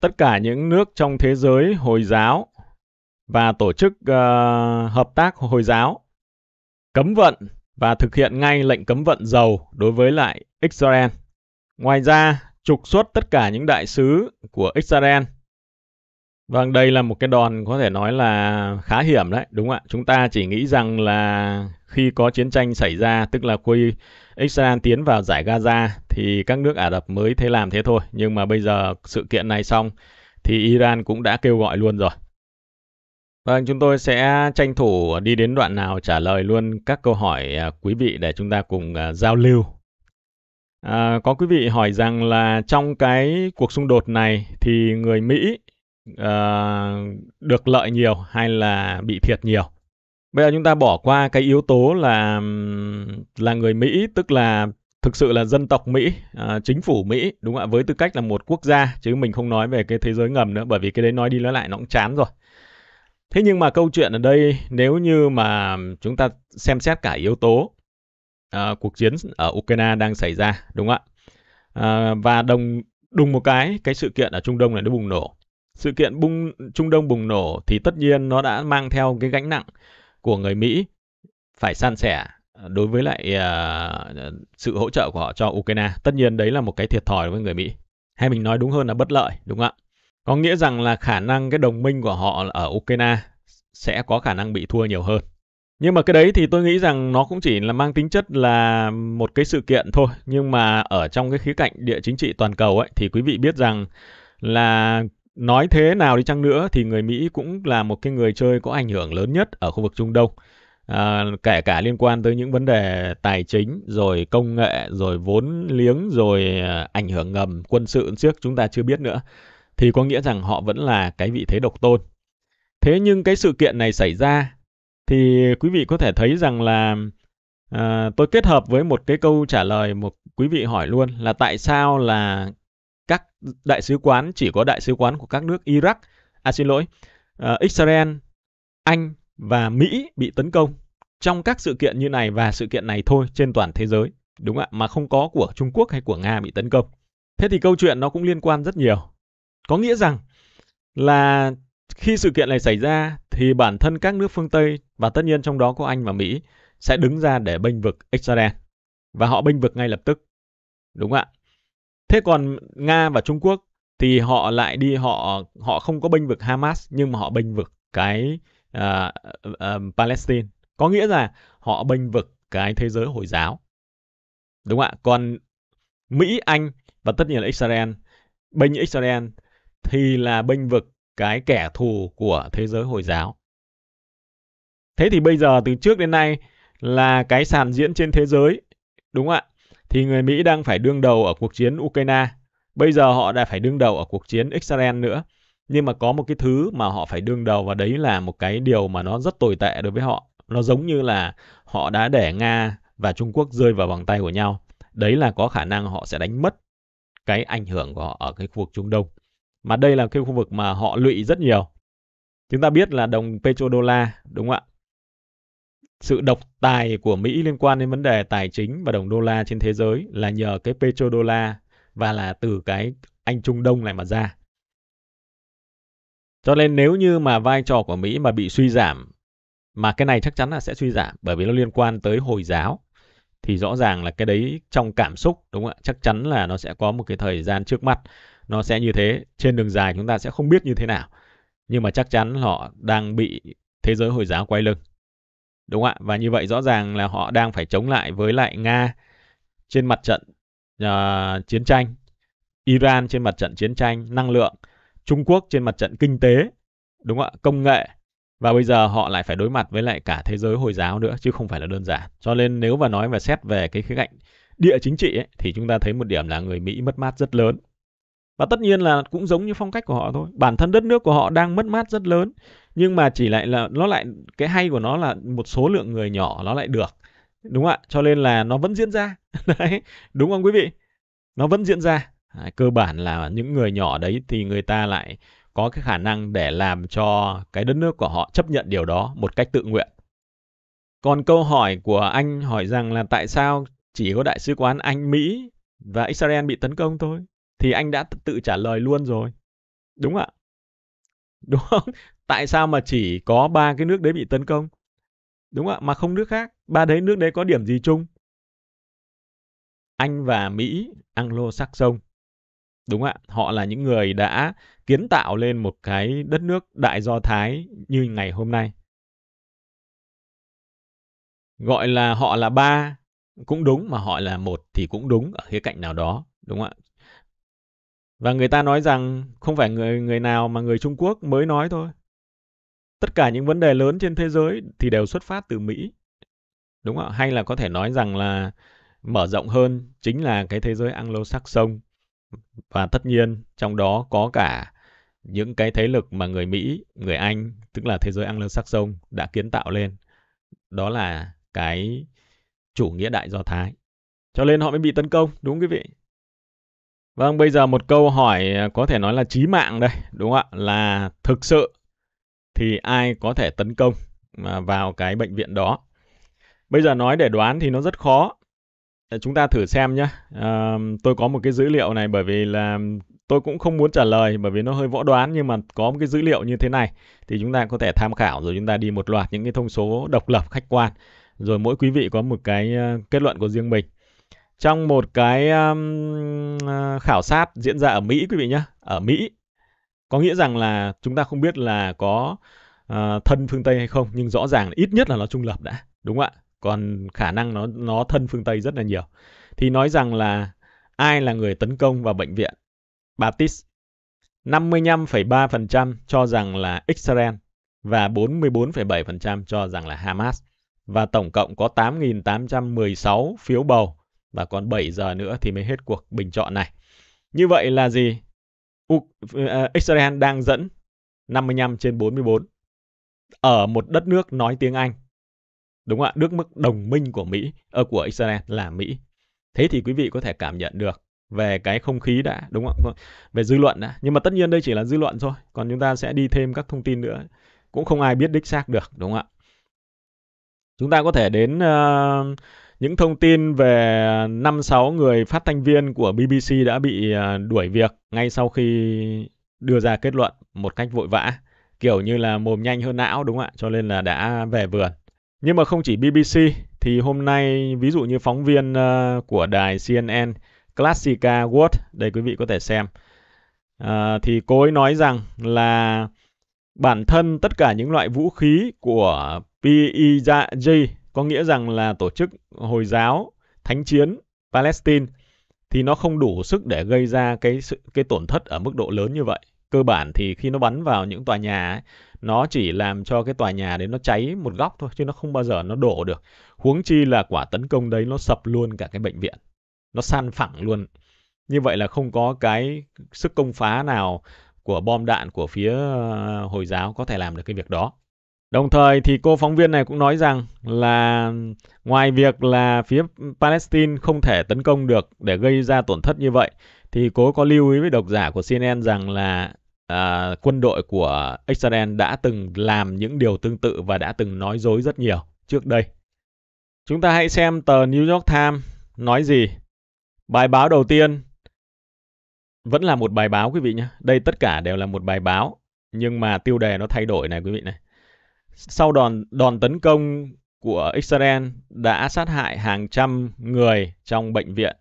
tất cả những nước trong thế giới Hồi giáo và tổ chức uh, hợp tác Hồi giáo cấm vận và thực hiện ngay lệnh cấm vận dầu đối với lại Israel. Ngoài ra, trục xuất tất cả những đại sứ của Israel. Vâng, đây là một cái đòn có thể nói là khá hiểm đấy, đúng không ạ? Chúng ta chỉ nghĩ rằng là khi có chiến tranh xảy ra, tức là khi Israel tiến vào giải Gaza thì các nước Ả Rập mới thế làm thế thôi. Nhưng mà bây giờ sự kiện này xong thì Iran cũng đã kêu gọi luôn rồi. Vâng, chúng tôi sẽ tranh thủ đi đến đoạn nào trả lời luôn các câu hỏi à, quý vị để chúng ta cùng à, giao lưu. À, có quý vị hỏi rằng là trong cái cuộc xung đột này thì người Mỹ à, được lợi nhiều hay là bị thiệt nhiều? Bây giờ chúng ta bỏ qua cái yếu tố là là người Mỹ tức là thực sự là dân tộc Mỹ, à, chính phủ Mỹ đúng không ạ? Với tư cách là một quốc gia chứ mình không nói về cái thế giới ngầm nữa bởi vì cái đấy nói đi nói lại nó cũng chán rồi. Thế nhưng mà câu chuyện ở đây nếu như mà chúng ta xem xét cả yếu tố uh, cuộc chiến ở Ukraine đang xảy ra đúng không ạ? Uh, và đồng đùng một cái cái sự kiện ở Trung Đông này nó bùng nổ. Sự kiện bung Trung Đông bùng nổ thì tất nhiên nó đã mang theo cái gánh nặng của người Mỹ phải san sẻ đối với lại uh, sự hỗ trợ của họ cho Ukraine. Tất nhiên đấy là một cái thiệt thòi với người Mỹ. Hay mình nói đúng hơn là bất lợi, đúng không ạ? Có nghĩa rằng là khả năng cái đồng minh của họ ở Ukraine sẽ có khả năng bị thua nhiều hơn. Nhưng mà cái đấy thì tôi nghĩ rằng nó cũng chỉ là mang tính chất là một cái sự kiện thôi. Nhưng mà ở trong cái khía cạnh địa chính trị toàn cầu ấy thì quý vị biết rằng là nói thế nào đi chăng nữa thì người Mỹ cũng là một cái người chơi có ảnh hưởng lớn nhất ở khu vực Trung Đông. À, kể cả liên quan tới những vấn đề tài chính rồi công nghệ rồi vốn liếng rồi à, ảnh hưởng ngầm quân sự trước chúng ta chưa biết nữa thì có nghĩa rằng họ vẫn là cái vị thế độc tôn. Thế nhưng cái sự kiện này xảy ra thì quý vị có thể thấy rằng là à, tôi kết hợp với một cái câu trả lời một quý vị hỏi luôn là tại sao là các đại sứ quán chỉ có đại sứ quán của các nước Iraq, à xin lỗi, à, Israel, Anh và Mỹ bị tấn công trong các sự kiện như này và sự kiện này thôi trên toàn thế giới đúng ạ mà không có của Trung Quốc hay của Nga bị tấn công. Thế thì câu chuyện nó cũng liên quan rất nhiều có nghĩa rằng là khi sự kiện này xảy ra thì bản thân các nước phương Tây và tất nhiên trong đó có Anh và Mỹ sẽ đứng ra để bênh vực Israel và họ bênh vực ngay lập tức. Đúng không ạ. Thế còn Nga và Trung Quốc thì họ lại đi họ họ không có bênh vực Hamas nhưng mà họ bênh vực cái uh, uh, Palestine. Có nghĩa là họ bênh vực cái thế giới hồi giáo. Đúng không ạ. Còn Mỹ, Anh và tất nhiên là Israel bênh Israel thì là binh vực cái kẻ thù của thế giới Hồi giáo. Thế thì bây giờ từ trước đến nay là cái sàn diễn trên thế giới, đúng ạ? Thì người Mỹ đang phải đương đầu ở cuộc chiến Ukraine. Bây giờ họ đã phải đương đầu ở cuộc chiến Israel nữa. Nhưng mà có một cái thứ mà họ phải đương đầu và đấy là một cái điều mà nó rất tồi tệ đối với họ. Nó giống như là họ đã để Nga và Trung Quốc rơi vào vòng tay của nhau. Đấy là có khả năng họ sẽ đánh mất cái ảnh hưởng của họ ở cái khu vực Trung Đông. Mà đây là cái khu vực mà họ lụy rất nhiều. Chúng ta biết là đồng petrodollar, đúng không ạ? Sự độc tài của Mỹ liên quan đến vấn đề tài chính và đồng đô la trên thế giới là nhờ cái petrodollar và là từ cái anh Trung Đông này mà ra. Cho nên nếu như mà vai trò của Mỹ mà bị suy giảm, mà cái này chắc chắn là sẽ suy giảm bởi vì nó liên quan tới Hồi giáo, thì rõ ràng là cái đấy trong cảm xúc, đúng không ạ? Chắc chắn là nó sẽ có một cái thời gian trước mắt nó sẽ như thế trên đường dài chúng ta sẽ không biết như thế nào nhưng mà chắc chắn họ đang bị thế giới hồi giáo quay lưng đúng không ạ và như vậy rõ ràng là họ đang phải chống lại với lại nga trên mặt trận uh, chiến tranh iran trên mặt trận chiến tranh năng lượng trung quốc trên mặt trận kinh tế đúng không ạ công nghệ và bây giờ họ lại phải đối mặt với lại cả thế giới hồi giáo nữa chứ không phải là đơn giản cho nên nếu mà nói và xét về cái khía cạnh địa chính trị ấy, thì chúng ta thấy một điểm là người mỹ mất mát rất lớn và tất nhiên là cũng giống như phong cách của họ thôi. Bản thân đất nước của họ đang mất mát rất lớn, nhưng mà chỉ lại là nó lại cái hay của nó là một số lượng người nhỏ nó lại được. Đúng không ạ? Cho nên là nó vẫn diễn ra. [laughs] đấy, đúng không quý vị? Nó vẫn diễn ra. À, cơ bản là những người nhỏ đấy thì người ta lại có cái khả năng để làm cho cái đất nước của họ chấp nhận điều đó một cách tự nguyện. Còn câu hỏi của anh hỏi rằng là tại sao chỉ có đại sứ quán Anh, Mỹ và Israel bị tấn công thôi? thì anh đã tự trả lời luôn rồi. Đúng ạ. Đúng không? [laughs] Tại sao mà chỉ có ba cái nước đấy bị tấn công? Đúng ạ, mà không nước khác. Ba đấy nước đấy có điểm gì chung? Anh và Mỹ, Anglo-Saxon. Đúng ạ, họ là những người đã kiến tạo lên một cái đất nước đại do Thái như ngày hôm nay. Gọi là họ là ba cũng đúng mà họ là một thì cũng đúng ở khía cạnh nào đó, đúng ạ? Và người ta nói rằng không phải người người nào mà người Trung Quốc mới nói thôi. Tất cả những vấn đề lớn trên thế giới thì đều xuất phát từ Mỹ. Đúng không? Hay là có thể nói rằng là mở rộng hơn chính là cái thế giới Anglo-Saxon. Và tất nhiên trong đó có cả những cái thế lực mà người Mỹ, người Anh, tức là thế giới Anglo-Saxon đã kiến tạo lên. Đó là cái chủ nghĩa đại do Thái. Cho nên họ mới bị tấn công, đúng không quý vị? Vâng, bây giờ một câu hỏi à, có thể nói là chí mạng đây, đúng không ạ? Là thực sự thì ai có thể tấn công à, vào cái bệnh viện đó? Bây giờ nói để đoán thì nó rất khó. À, chúng ta thử xem nhé. À, tôi có một cái dữ liệu này bởi vì là tôi cũng không muốn trả lời bởi vì nó hơi võ đoán nhưng mà có một cái dữ liệu như thế này thì chúng ta có thể tham khảo rồi chúng ta đi một loạt những cái thông số độc lập khách quan rồi mỗi quý vị có một cái kết luận của riêng mình trong một cái um, à, khảo sát diễn ra ở Mỹ quý vị nhé ở Mỹ có nghĩa rằng là chúng ta không biết là có uh, thân phương Tây hay không nhưng rõ ràng ít nhất là nó trung lập đã đúng không ạ còn khả năng nó nó thân phương Tây rất là nhiều thì nói rằng là ai là người tấn công vào bệnh viện Baptist 55,3% cho rằng là Israel và 44,7% cho rằng là Hamas và tổng cộng có 8.816 phiếu bầu và còn 7 giờ nữa thì mới hết cuộc bình chọn này. Như vậy là gì? U à, Israel đang dẫn 55 trên 44 ở một đất nước nói tiếng Anh. Đúng không ạ? Nước mức đồng minh của Mỹ, ờ, của Israel là Mỹ. Thế thì quý vị có thể cảm nhận được về cái không khí đã, đúng không ạ? Vâng, về dư luận đã. Nhưng mà tất nhiên đây chỉ là dư luận thôi. Còn chúng ta sẽ đi thêm các thông tin nữa. Cũng không ai biết đích xác được, đúng không ạ? Chúng ta có thể đến... Uh, những thông tin về 5-6 người phát thanh viên của BBC đã bị à, đuổi việc ngay sau khi đưa ra kết luận một cách vội vã. Kiểu như là mồm nhanh hơn não đúng không ạ? Cho nên là đã về vườn. Nhưng mà không chỉ BBC thì hôm nay ví dụ như phóng viên à, của đài CNN Classica World, đây quý vị có thể xem, à, thì cô ấy nói rằng là bản thân tất cả những loại vũ khí của PEJ có nghĩa rằng là tổ chức Hồi giáo thánh chiến Palestine thì nó không đủ sức để gây ra cái sự, cái tổn thất ở mức độ lớn như vậy. Cơ bản thì khi nó bắn vào những tòa nhà ấy, nó chỉ làm cho cái tòa nhà đấy nó cháy một góc thôi chứ nó không bao giờ nó đổ được. Huống chi là quả tấn công đấy nó sập luôn cả cái bệnh viện. Nó san phẳng luôn. Như vậy là không có cái sức công phá nào của bom đạn của phía ờ, Hồi giáo có thể làm được cái việc đó. Đồng thời thì cô phóng viên này cũng nói rằng là ngoài việc là phía Palestine không thể tấn công được để gây ra tổn thất như vậy thì cô có lưu ý với độc giả của CNN rằng là à, quân đội của Israel đã từng làm những điều tương tự và đã từng nói dối rất nhiều trước đây. Chúng ta hãy xem tờ New York Times nói gì. Bài báo đầu tiên vẫn là một bài báo quý vị nhé. Đây tất cả đều là một bài báo nhưng mà tiêu đề nó thay đổi này quý vị này sau đòn đòn tấn công của Israel đã sát hại hàng trăm người trong bệnh viện.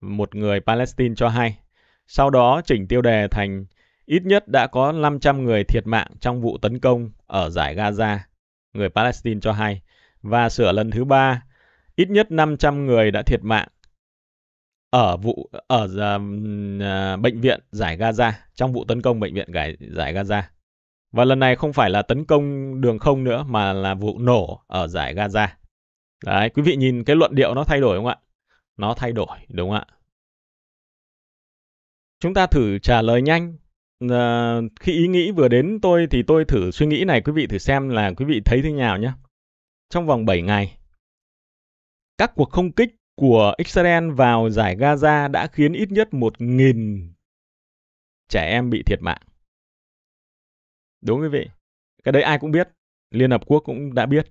Một người Palestine cho hay. Sau đó chỉnh tiêu đề thành ít nhất đã có 500 người thiệt mạng trong vụ tấn công ở giải Gaza, người Palestine cho hay. Và sửa lần thứ ba, ít nhất 500 người đã thiệt mạng ở vụ ở uh, bệnh viện giải Gaza trong vụ tấn công bệnh viện giải, giải Gaza. Và lần này không phải là tấn công đường không nữa mà là vụ nổ ở giải Gaza. Đấy, quý vị nhìn cái luận điệu nó thay đổi không ạ? Nó thay đổi, đúng không ạ? Chúng ta thử trả lời nhanh. À, khi ý nghĩ vừa đến tôi thì tôi thử suy nghĩ này quý vị thử xem là quý vị thấy thế nào nhé. Trong vòng 7 ngày, các cuộc không kích của Israel vào giải Gaza đã khiến ít nhất 1.000 trẻ em bị thiệt mạng. Đúng quý vị. Cái đấy ai cũng biết. Liên Hợp Quốc cũng đã biết.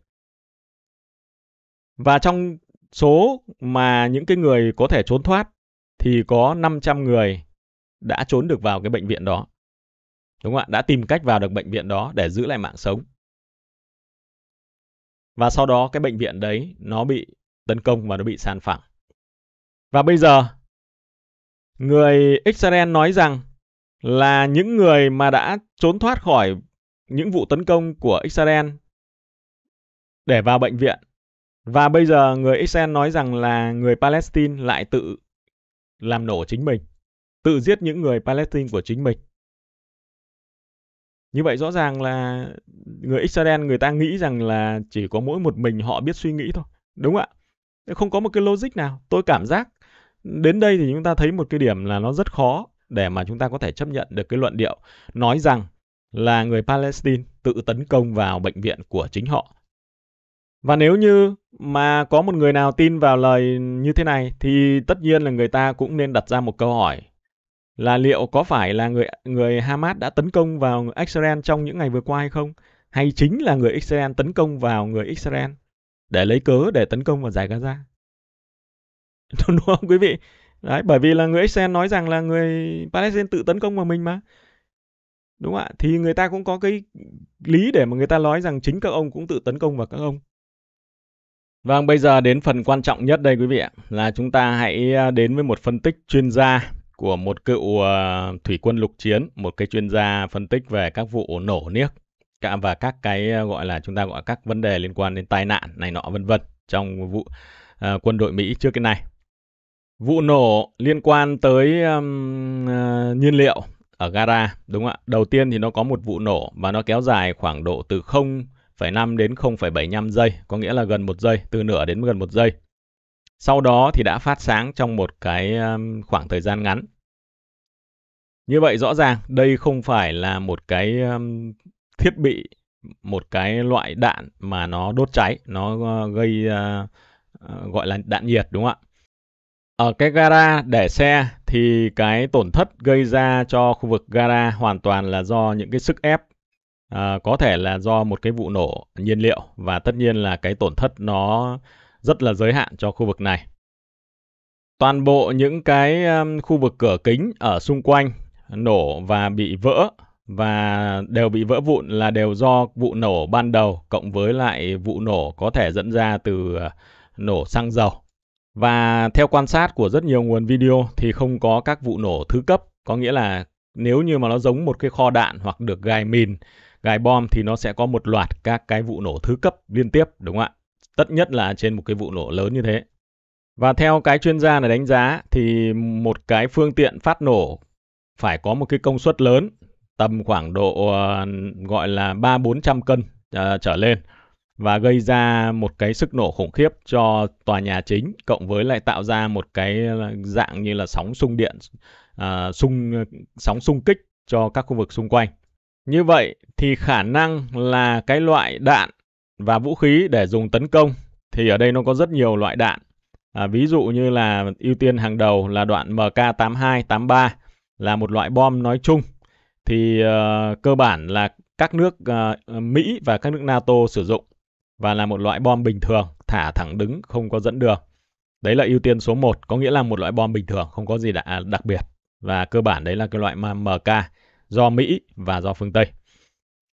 Và trong số mà những cái người có thể trốn thoát thì có 500 người đã trốn được vào cái bệnh viện đó. Đúng không ạ? Đã tìm cách vào được bệnh viện đó để giữ lại mạng sống. Và sau đó cái bệnh viện đấy nó bị tấn công và nó bị san phẳng. Và bây giờ người Israel nói rằng là những người mà đã trốn thoát khỏi những vụ tấn công của Israel để vào bệnh viện. Và bây giờ người Israel nói rằng là người Palestine lại tự làm nổ chính mình, tự giết những người Palestine của chính mình. Như vậy rõ ràng là người Israel người ta nghĩ rằng là chỉ có mỗi một mình họ biết suy nghĩ thôi. Đúng không ạ? Không có một cái logic nào. Tôi cảm giác đến đây thì chúng ta thấy một cái điểm là nó rất khó để mà chúng ta có thể chấp nhận được cái luận điệu nói rằng là người Palestine tự tấn công vào bệnh viện của chính họ. Và nếu như mà có một người nào tin vào lời như thế này thì tất nhiên là người ta cũng nên đặt ra một câu hỏi là liệu có phải là người người Hamas đã tấn công vào Israel trong những ngày vừa qua hay không? Hay chính là người Israel tấn công vào người Israel để lấy cớ để tấn công vào giải Gaza? [laughs] Đúng không quý vị? Đấy, bởi vì là người Israel nói rằng là người Palestine tự tấn công vào mình mà đúng không ạ thì người ta cũng có cái lý để mà người ta nói rằng chính các ông cũng tự tấn công vào các ông Vâng, bây giờ đến phần quan trọng nhất đây quý vị ạ, là chúng ta hãy à, đến với một phân tích chuyên gia của một cựu à, thủy quân lục chiến, một cái chuyên gia phân tích về các vụ nổ niếc cả và các cái à, gọi là chúng ta gọi các vấn đề liên quan đến tai nạn này nọ vân vân trong vụ uh, quân đội Mỹ trước cái này. Vụ nổ liên quan tới um, uh, nhiên liệu ở gara đúng không ạ? Đầu tiên thì nó có một vụ nổ và nó kéo dài khoảng độ từ 0,5 đến 0,75 giây, có nghĩa là gần một giây, từ nửa đến gần một giây. Sau đó thì đã phát sáng trong một cái um, khoảng thời gian ngắn. Như vậy rõ ràng đây không phải là một cái um, thiết bị, một cái loại đạn mà nó đốt cháy, nó ờ, gây ờ, ờ, gọi là đạn nhiệt đúng không ạ? Ở cái gara để xe thì cái tổn thất gây ra cho khu vực Gara hoàn toàn là do những cái sức ép à, có thể là do một cái vụ nổ nhiên liệu và tất nhiên là cái tổn thất nó rất là giới hạn cho khu vực này. Toàn bộ những cái um, khu vực cửa kính ở xung quanh nổ và bị vỡ và đều bị vỡ vụn là đều do vụ nổ ban đầu cộng với lại vụ nổ có thể dẫn ra từ à, nổ xăng dầu và theo quan sát của rất nhiều nguồn video thì không có các vụ nổ thứ cấp, có nghĩa là nếu như mà nó giống một cái kho đạn hoặc được gài mìn, gài bom thì nó sẽ có một loạt các cái vụ nổ thứ cấp liên tiếp đúng không ạ? Tất nhất là trên một cái vụ nổ lớn như thế. Và theo cái chuyên gia này đánh giá thì một cái phương tiện phát nổ phải có một cái công suất lớn tầm khoảng độ ờ, gọi là 3 400 cân uh, trở lên và gây ra một cái sức nổ khủng khiếp cho tòa nhà chính cộng với lại tạo ra một cái ờ, dạng như là sóng xung điện à, xung sóng xung kích cho các khu vực xung quanh. Như vậy thì khả năng là cái loại đạn và vũ khí để dùng tấn công thì ở đây nó có rất nhiều loại đạn. À, ví dụ như là ưu tiên hàng đầu là đoạn MK8283 là một loại bom nói chung thì uh, cơ bản là các nước uh, Mỹ và các nước NATO sử dụng và là một loại bom bình thường, thả thẳng đứng, không có dẫn đường. Đấy là ưu tiên số 1, có nghĩa là một loại bom bình thường, không có gì đã, à, đặc biệt. Và cơ bản đấy là cái loại MK do Mỹ và do phương Tây.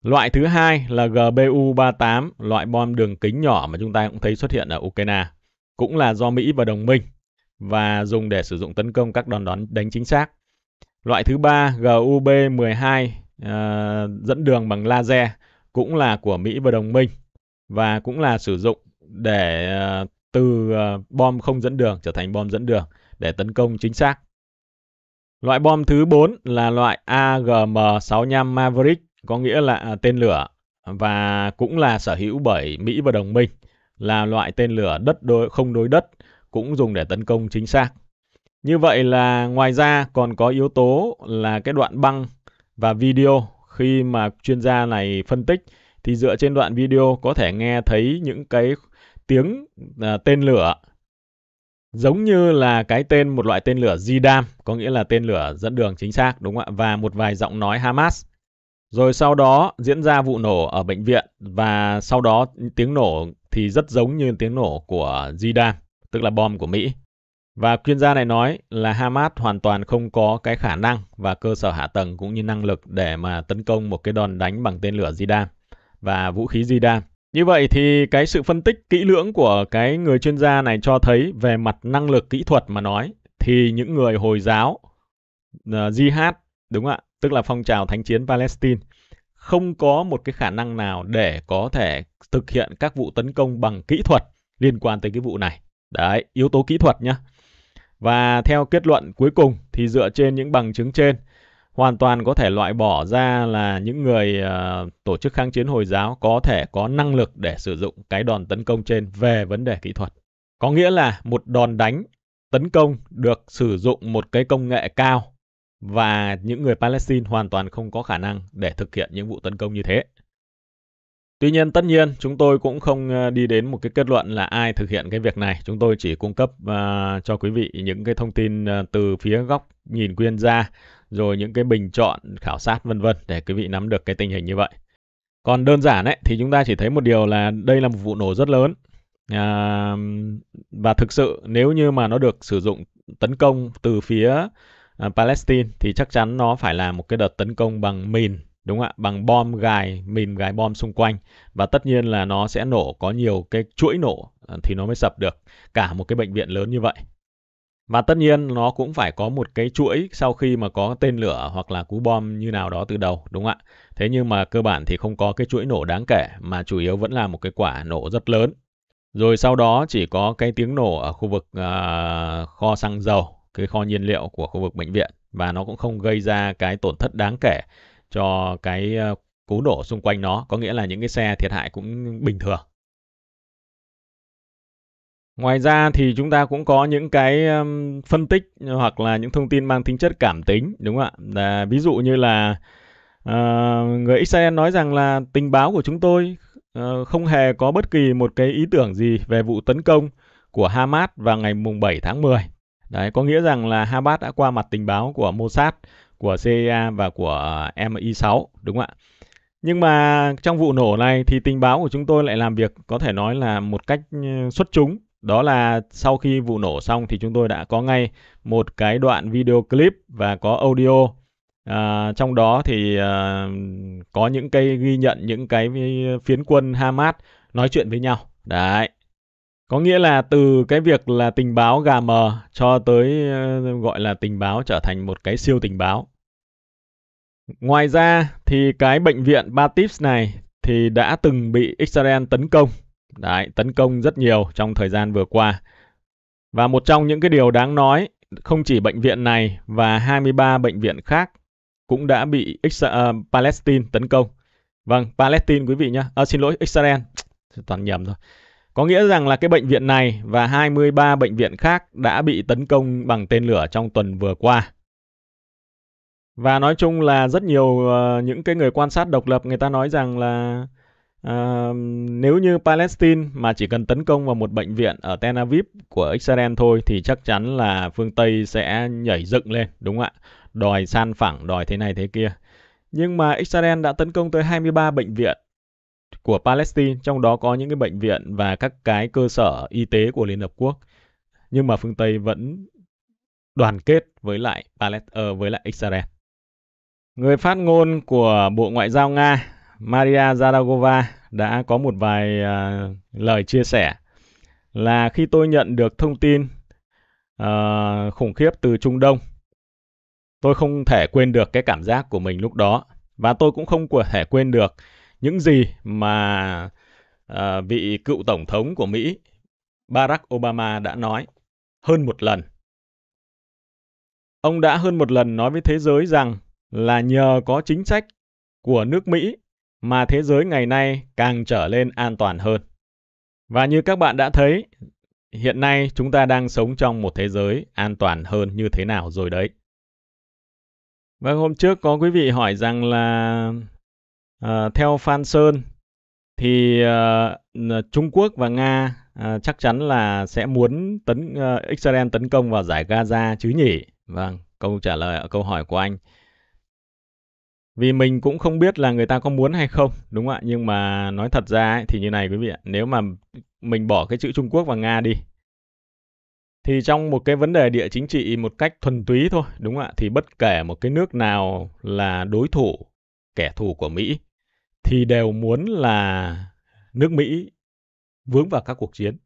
Loại thứ hai là GBU-38, loại bom đường kính nhỏ mà chúng ta cũng thấy xuất hiện ở Ukraine, cũng là do Mỹ và đồng minh và dùng để sử dụng tấn công các đòn đón đánh chính xác. Loại thứ ba GUB-12 uh, ờ, dẫn đường bằng laser cũng là của Mỹ và đồng minh và cũng là sử dụng để ờ, từ ờ, bom không dẫn đường trở thành bom dẫn đường để tấn công chính xác. Loại bom thứ 4 là loại AGM-65 Maverick, có nghĩa là à, tên lửa và cũng là sở hữu bởi Mỹ và đồng minh, là loại tên lửa đất đối không đối đất cũng dùng để tấn công chính xác. Như vậy là ngoài ra còn có yếu tố là cái đoạn băng và video khi mà chuyên gia này phân tích thì dựa trên đoạn video có thể nghe thấy những cái tiếng à, tên lửa giống như là cái tên một loại tên lửa Zidam, có nghĩa là tên lửa dẫn đường chính xác đúng không ạ? Và một vài giọng nói Hamas. Rồi sau đó diễn ra vụ nổ ở bệnh viện và sau đó tiếng nổ thì rất giống như tiếng nổ của Zidam, tức là bom của Mỹ. Và chuyên gia này nói là Hamas hoàn toàn không có cái khả năng và cơ sở hạ tầng cũng như năng lực để mà tấn công một cái đòn đánh bằng tên lửa Zidam và vũ khí di Zidane. Như vậy thì cái sự phân tích kỹ lưỡng của cái người chuyên gia này cho thấy về mặt năng lực kỹ thuật mà nói thì những người Hồi giáo uh, jihad đúng ạ, tức là phong trào thánh chiến Palestine không có một cái khả năng nào để có thể thực hiện các vụ tấn công bằng kỹ thuật liên quan tới cái vụ này. Đấy, yếu tố kỹ thuật nhá. Và theo kết luận cuối cùng thì dựa trên những bằng chứng trên hoàn toàn có thể loại bỏ ra là những người uh, tổ chức kháng chiến Hồi giáo có thể có năng lực để sử dụng cái đòn tấn công trên về vấn đề kỹ thuật. Có nghĩa là một đòn đánh tấn công được sử dụng một cái công nghệ cao và những người Palestine hoàn toàn không có khả năng để thực hiện những vụ tấn công như thế. Tuy nhiên, tất nhiên, chúng tôi cũng không ờ, đi đến một cái kết luận là ai thực hiện cái việc này. Chúng tôi chỉ cung cấp uh, cho quý vị những cái thông tin uh, từ phía góc nhìn quyên gia rồi những cái bình chọn, khảo sát vân vân để quý vị nắm được cái tình hình như vậy. Còn đơn giản ấy thì chúng ta chỉ thấy một điều là đây là một vụ nổ rất lớn. À, và thực sự nếu như mà nó được sử dụng tấn công từ phía à, Palestine thì chắc chắn nó phải là một cái đợt tấn công bằng mìn đúng không ạ bằng bom gài mìn gài bom xung quanh và tất nhiên là nó sẽ nổ có nhiều cái chuỗi nổ à, thì nó mới sập được cả một cái bệnh viện lớn như vậy và tất nhiên nó cũng phải có một cái chuỗi sau khi mà có tên lửa hoặc là cú bom như nào đó từ đầu, đúng không ạ? Thế nhưng mà cơ bản thì không có cái chuỗi nổ đáng kể mà chủ yếu vẫn là một cái quả nổ rất lớn. Rồi sau đó chỉ có cái tiếng nổ ở khu vực uh, kho xăng dầu, cái kho nhiên liệu của khu vực bệnh viện và nó cũng không gây ra cái tổn thất đáng kể cho cái uh, cú nổ xung quanh nó, có nghĩa là những cái xe thiệt hại cũng bình thường. Ngoài ra thì chúng ta cũng có những cái phân tích hoặc là những thông tin mang tính chất cảm tính đúng không ạ? ví dụ như là uh, người Israel nói rằng là tình báo của chúng tôi uh, không hề có bất kỳ một cái ý tưởng gì về vụ tấn công của Hamas vào ngày mùng 7 tháng 10. Đấy, có nghĩa rằng là Hamas đã qua mặt tình báo của Mossad, của CIA và của MI6 đúng không ạ? Nhưng mà trong vụ nổ này thì tình báo của chúng tôi lại làm việc có thể nói là một cách xuất chúng đó là sau khi vụ nổ xong thì chúng tôi đã có ngay một cái đoạn video clip và có audio à, trong đó thì à, có những cái ghi nhận những cái phiến quân Hamas nói chuyện với nhau đấy có nghĩa là từ cái việc là tình báo gà mờ cho tới ờ, gọi là tình báo trở thành một cái siêu tình báo ngoài ra thì cái bệnh viện Batips này thì đã từng bị Israel tấn công Đấy, tấn công rất nhiều trong thời gian vừa qua. Và một trong những cái điều đáng nói, không chỉ bệnh viện này và 23 bệnh viện khác cũng đã bị ờ, Palestine tấn công. Vâng, Palestine quý vị nhé. À, ờ, xin lỗi, Israel. Toàn nhầm thôi Có nghĩa rằng là cái bệnh viện này và 23 bệnh viện khác đã bị tấn công bằng tên lửa trong tuần vừa qua. Và nói chung là rất nhiều uh, những cái người quan sát độc lập người ta nói rằng là À, nếu như Palestine mà chỉ cần tấn công vào một bệnh viện ở Tel Aviv của Israel thôi thì chắc chắn là phương Tây sẽ nhảy dựng lên, đúng không ạ? Đòi san phẳng, đòi thế này thế kia. Nhưng mà Israel đã tấn công tới 23 bệnh viện của Palestine, trong đó có những cái bệnh viện và các cái cơ sở y tế của Liên Hợp Quốc. Nhưng mà phương Tây vẫn đoàn kết với lại Palestine, ờ, với lại Israel. Người phát ngôn của Bộ Ngoại giao Nga Maria Zaragova đã có một vài uh, lời chia sẻ là khi tôi nhận được thông tin uh, khủng khiếp từ Trung Đông, tôi không thể quên được cái cảm giác của mình lúc đó và tôi cũng không thể quên được những gì mà uh, vị cựu tổng thống của Mỹ Barack Obama đã nói hơn một lần. Ông đã hơn một lần nói với thế giới rằng là nhờ có chính sách của nước Mỹ mà thế giới ngày nay càng trở lên an toàn hơn. Và như các bạn đã thấy, hiện nay chúng ta đang sống trong một thế giới an toàn hơn như thế nào rồi đấy. Vâng, hôm trước có quý vị hỏi rằng là à, theo Phan Sơn thì à, Trung Quốc và Nga à, chắc chắn là sẽ muốn tấn à, Israel tấn công vào giải Gaza chứ nhỉ? Vâng, câu trả lời ở câu hỏi của anh vì mình cũng không biết là người ta có muốn hay không đúng không ạ nhưng mà nói thật ra ấy, thì như này quý vị ạ nếu mà mình bỏ cái chữ Trung Quốc và Nga đi thì trong một cái vấn đề địa chính trị một cách thuần túy thôi đúng không ạ thì bất kể một cái nước nào là đối thủ kẻ thù của Mỹ thì đều muốn là nước Mỹ vướng vào các cuộc chiến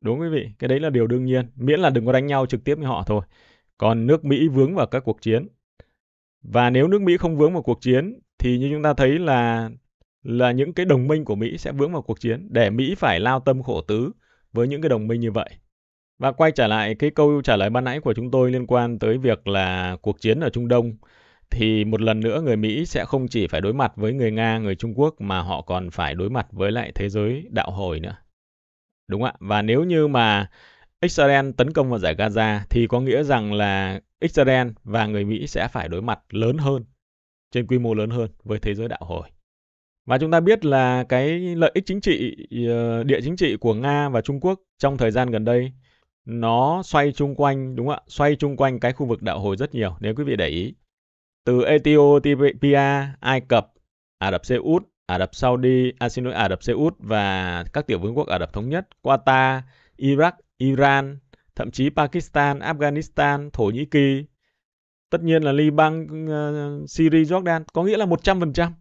đúng quý vị cái đấy là điều đương nhiên miễn là đừng có đánh nhau trực tiếp với họ thôi còn nước Mỹ vướng vào các cuộc chiến và nếu nước Mỹ không vướng vào cuộc chiến thì như chúng ta thấy là là những cái đồng minh của Mỹ sẽ vướng vào cuộc chiến để Mỹ phải lao tâm khổ tứ với những cái đồng minh như vậy. Và quay trở lại cái câu trả lời ban nãy của chúng tôi liên quan tới việc là cuộc chiến ở Trung Đông thì một lần nữa người Mỹ sẽ không chỉ phải đối mặt với người Nga, người Trung Quốc mà họ còn phải đối mặt với lại thế giới đạo hồi nữa. Đúng ạ. Và nếu như mà Israel tấn công vào giải Gaza thì có nghĩa rằng là Israel và người Mỹ sẽ phải đối mặt lớn hơn, trên quy mô lớn hơn với thế giới đạo hồi. Và chúng ta biết là cái lợi ích chính trị, ờ, địa chính trị của Nga và Trung Quốc trong thời gian gần đây nó xoay chung quanh, đúng không ạ? Xoay chung quanh cái khu vực đạo hồi rất nhiều, nếu quý vị để ý. Từ Ethiopia, Ai Cập, Ả Rập Xê Út, Ả Rập Saudi, à, xin lỗi, Ả Rập Xê Út và các tiểu vương quốc Ả Rập Thống Nhất, Qatar, Iraq, Iran, thậm chí Pakistan, Afghanistan, Thổ Nhĩ Kỳ, tất nhiên là Liban, ờ, Syria, Jordan, có nghĩa là 100%.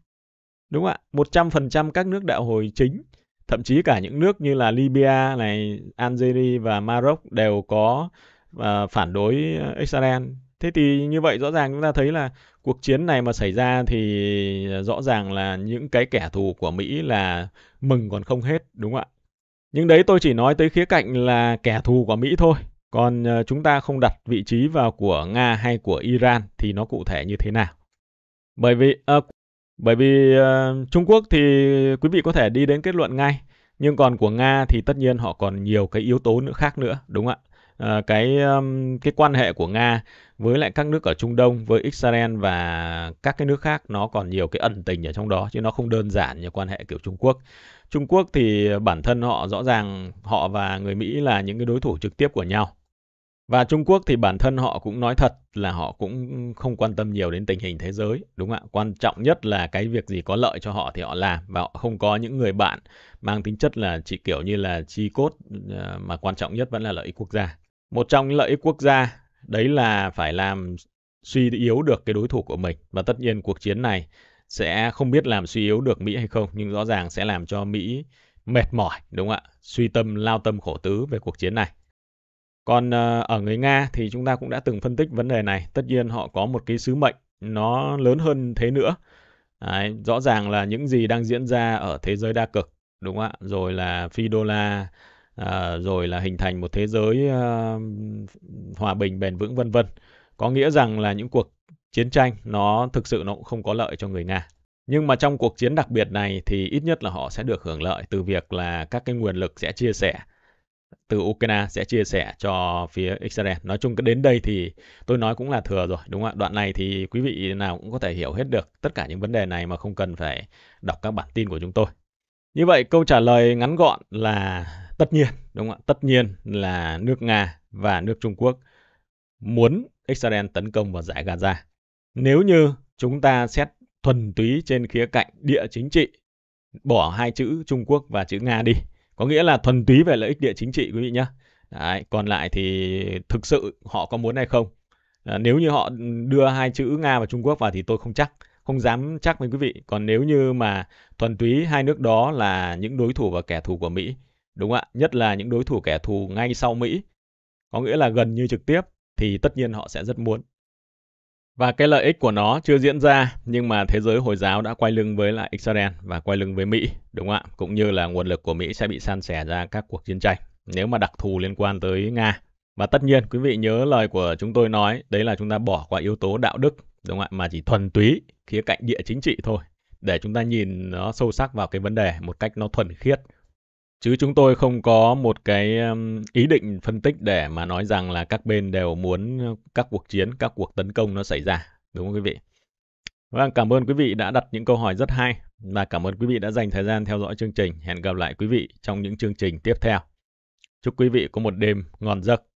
Đúng không ạ? 100% các nước đạo hồi chính, thậm chí cả những nước như là Libya này, Algeria và Maroc đều có uh, phản đối Israel. Thế thì như vậy rõ ràng chúng ta thấy là cuộc chiến này mà xảy ra thì rõ ràng là những cái kẻ thù của Mỹ là mừng còn không hết đúng không ạ? Nhưng đấy tôi chỉ nói tới khía cạnh là kẻ thù của Mỹ thôi. Còn ờ, chúng ta không đặt vị trí vào của Nga hay của Iran thì nó cụ thể như thế nào? Bởi vì uh, bởi vì uh, Trung Quốc thì quý vị có thể đi đến kết luận ngay, nhưng còn của Nga thì tất nhiên họ còn nhiều cái yếu tố nữa khác nữa, đúng không ạ? Uh, cái cái quan hệ của Nga với lại các nước ở Trung Đông với Israel và các cái nước khác nó còn nhiều cái ẩn tình ở trong đó chứ nó không đơn giản như quan hệ kiểu Trung Quốc. Trung Quốc thì bản thân họ rõ ràng họ và người Mỹ là những cái đối thủ trực tiếp của nhau. Và Trung Quốc thì bản thân họ cũng nói thật là họ cũng không quan tâm nhiều đến tình hình thế giới, đúng không ạ? Quan trọng nhất là cái việc gì có lợi cho họ thì họ làm và họ không có những người bạn mang tính chất là chỉ kiểu như là chi cốt ờ, mà quan trọng nhất vẫn là lợi ích quốc gia. Một trong những lợi ích quốc gia đấy là phải làm suy yếu được cái đối thủ của mình và tất nhiên cuộc chiến này sẽ không biết làm suy yếu được Mỹ hay không nhưng rõ ràng sẽ làm cho Mỹ mệt mỏi đúng không ạ suy tâm lao tâm khổ tứ về cuộc chiến này còn ờ, ở người Nga thì chúng ta cũng đã từng phân tích vấn đề này tất nhiên họ có một cái sứ mệnh nó lớn hơn thế nữa Đấy, rõ ràng là những gì đang diễn ra ở thế giới đa cực đúng không ạ rồi là phi đô la à, rồi là hình thành một thế giới à, hòa bình bền vững vân vân có nghĩa rằng là những cuộc chiến tranh nó thực sự nó cũng không có lợi cho người nga nhưng mà trong cuộc chiến đặc biệt này thì ít nhất là họ sẽ được hưởng lợi từ việc là các cái nguồn lực sẽ chia sẻ từ Ukraine sẽ chia sẻ cho phía Israel. Nói chung đến đây thì tôi nói cũng là thừa rồi, đúng không ạ? Đoạn này thì quý vị nào cũng có thể hiểu hết được tất cả những vấn đề này mà không cần phải đọc các bản tin của chúng tôi. Như vậy câu trả lời ngắn gọn là tất nhiên đúng không ạ tất nhiên là nước nga và nước trung quốc muốn israel tấn công vào giải gaza nếu như chúng ta xét thuần túy trên khía cạnh địa chính trị bỏ hai chữ trung quốc và chữ nga đi có nghĩa là thuần túy về lợi ích địa chính trị quý vị nhé Đấy, còn lại thì thực sự họ có muốn hay không à, nếu như họ đưa hai chữ nga và trung quốc vào thì tôi không chắc không dám chắc với quý vị còn nếu như mà thuần túy hai nước đó là những đối thủ và kẻ thù của mỹ Đúng ạ, nhất là những đối thủ kẻ thù ngay sau Mỹ, có nghĩa là gần như trực tiếp, thì tất nhiên họ sẽ rất muốn. Và cái lợi ích của nó chưa diễn ra, nhưng mà thế giới Hồi giáo đã quay lưng với lại Israel và quay lưng với Mỹ, đúng không ạ? Cũng như là nguồn lực của Mỹ sẽ bị san sẻ ra các cuộc chiến tranh, nếu mà đặc thù liên quan tới Nga. Và tất nhiên, quý vị nhớ lời của chúng tôi nói, đấy là chúng ta bỏ qua yếu tố đạo đức, đúng không ạ? Mà chỉ thuần túy khía cạnh địa chính trị thôi, để chúng ta nhìn nó sâu sắc vào cái vấn đề một cách nó thuần khiết, chứ chúng tôi không có một cái ý định phân tích để mà nói rằng là các bên đều muốn các cuộc chiến, các cuộc tấn công nó xảy ra, đúng không quý vị? Vâng, cảm ơn quý vị đã đặt những câu hỏi rất hay và cảm ơn quý vị đã dành thời gian theo dõi chương trình. Hẹn gặp lại quý vị trong những chương trình tiếp theo. Chúc quý vị có một đêm ngon giấc.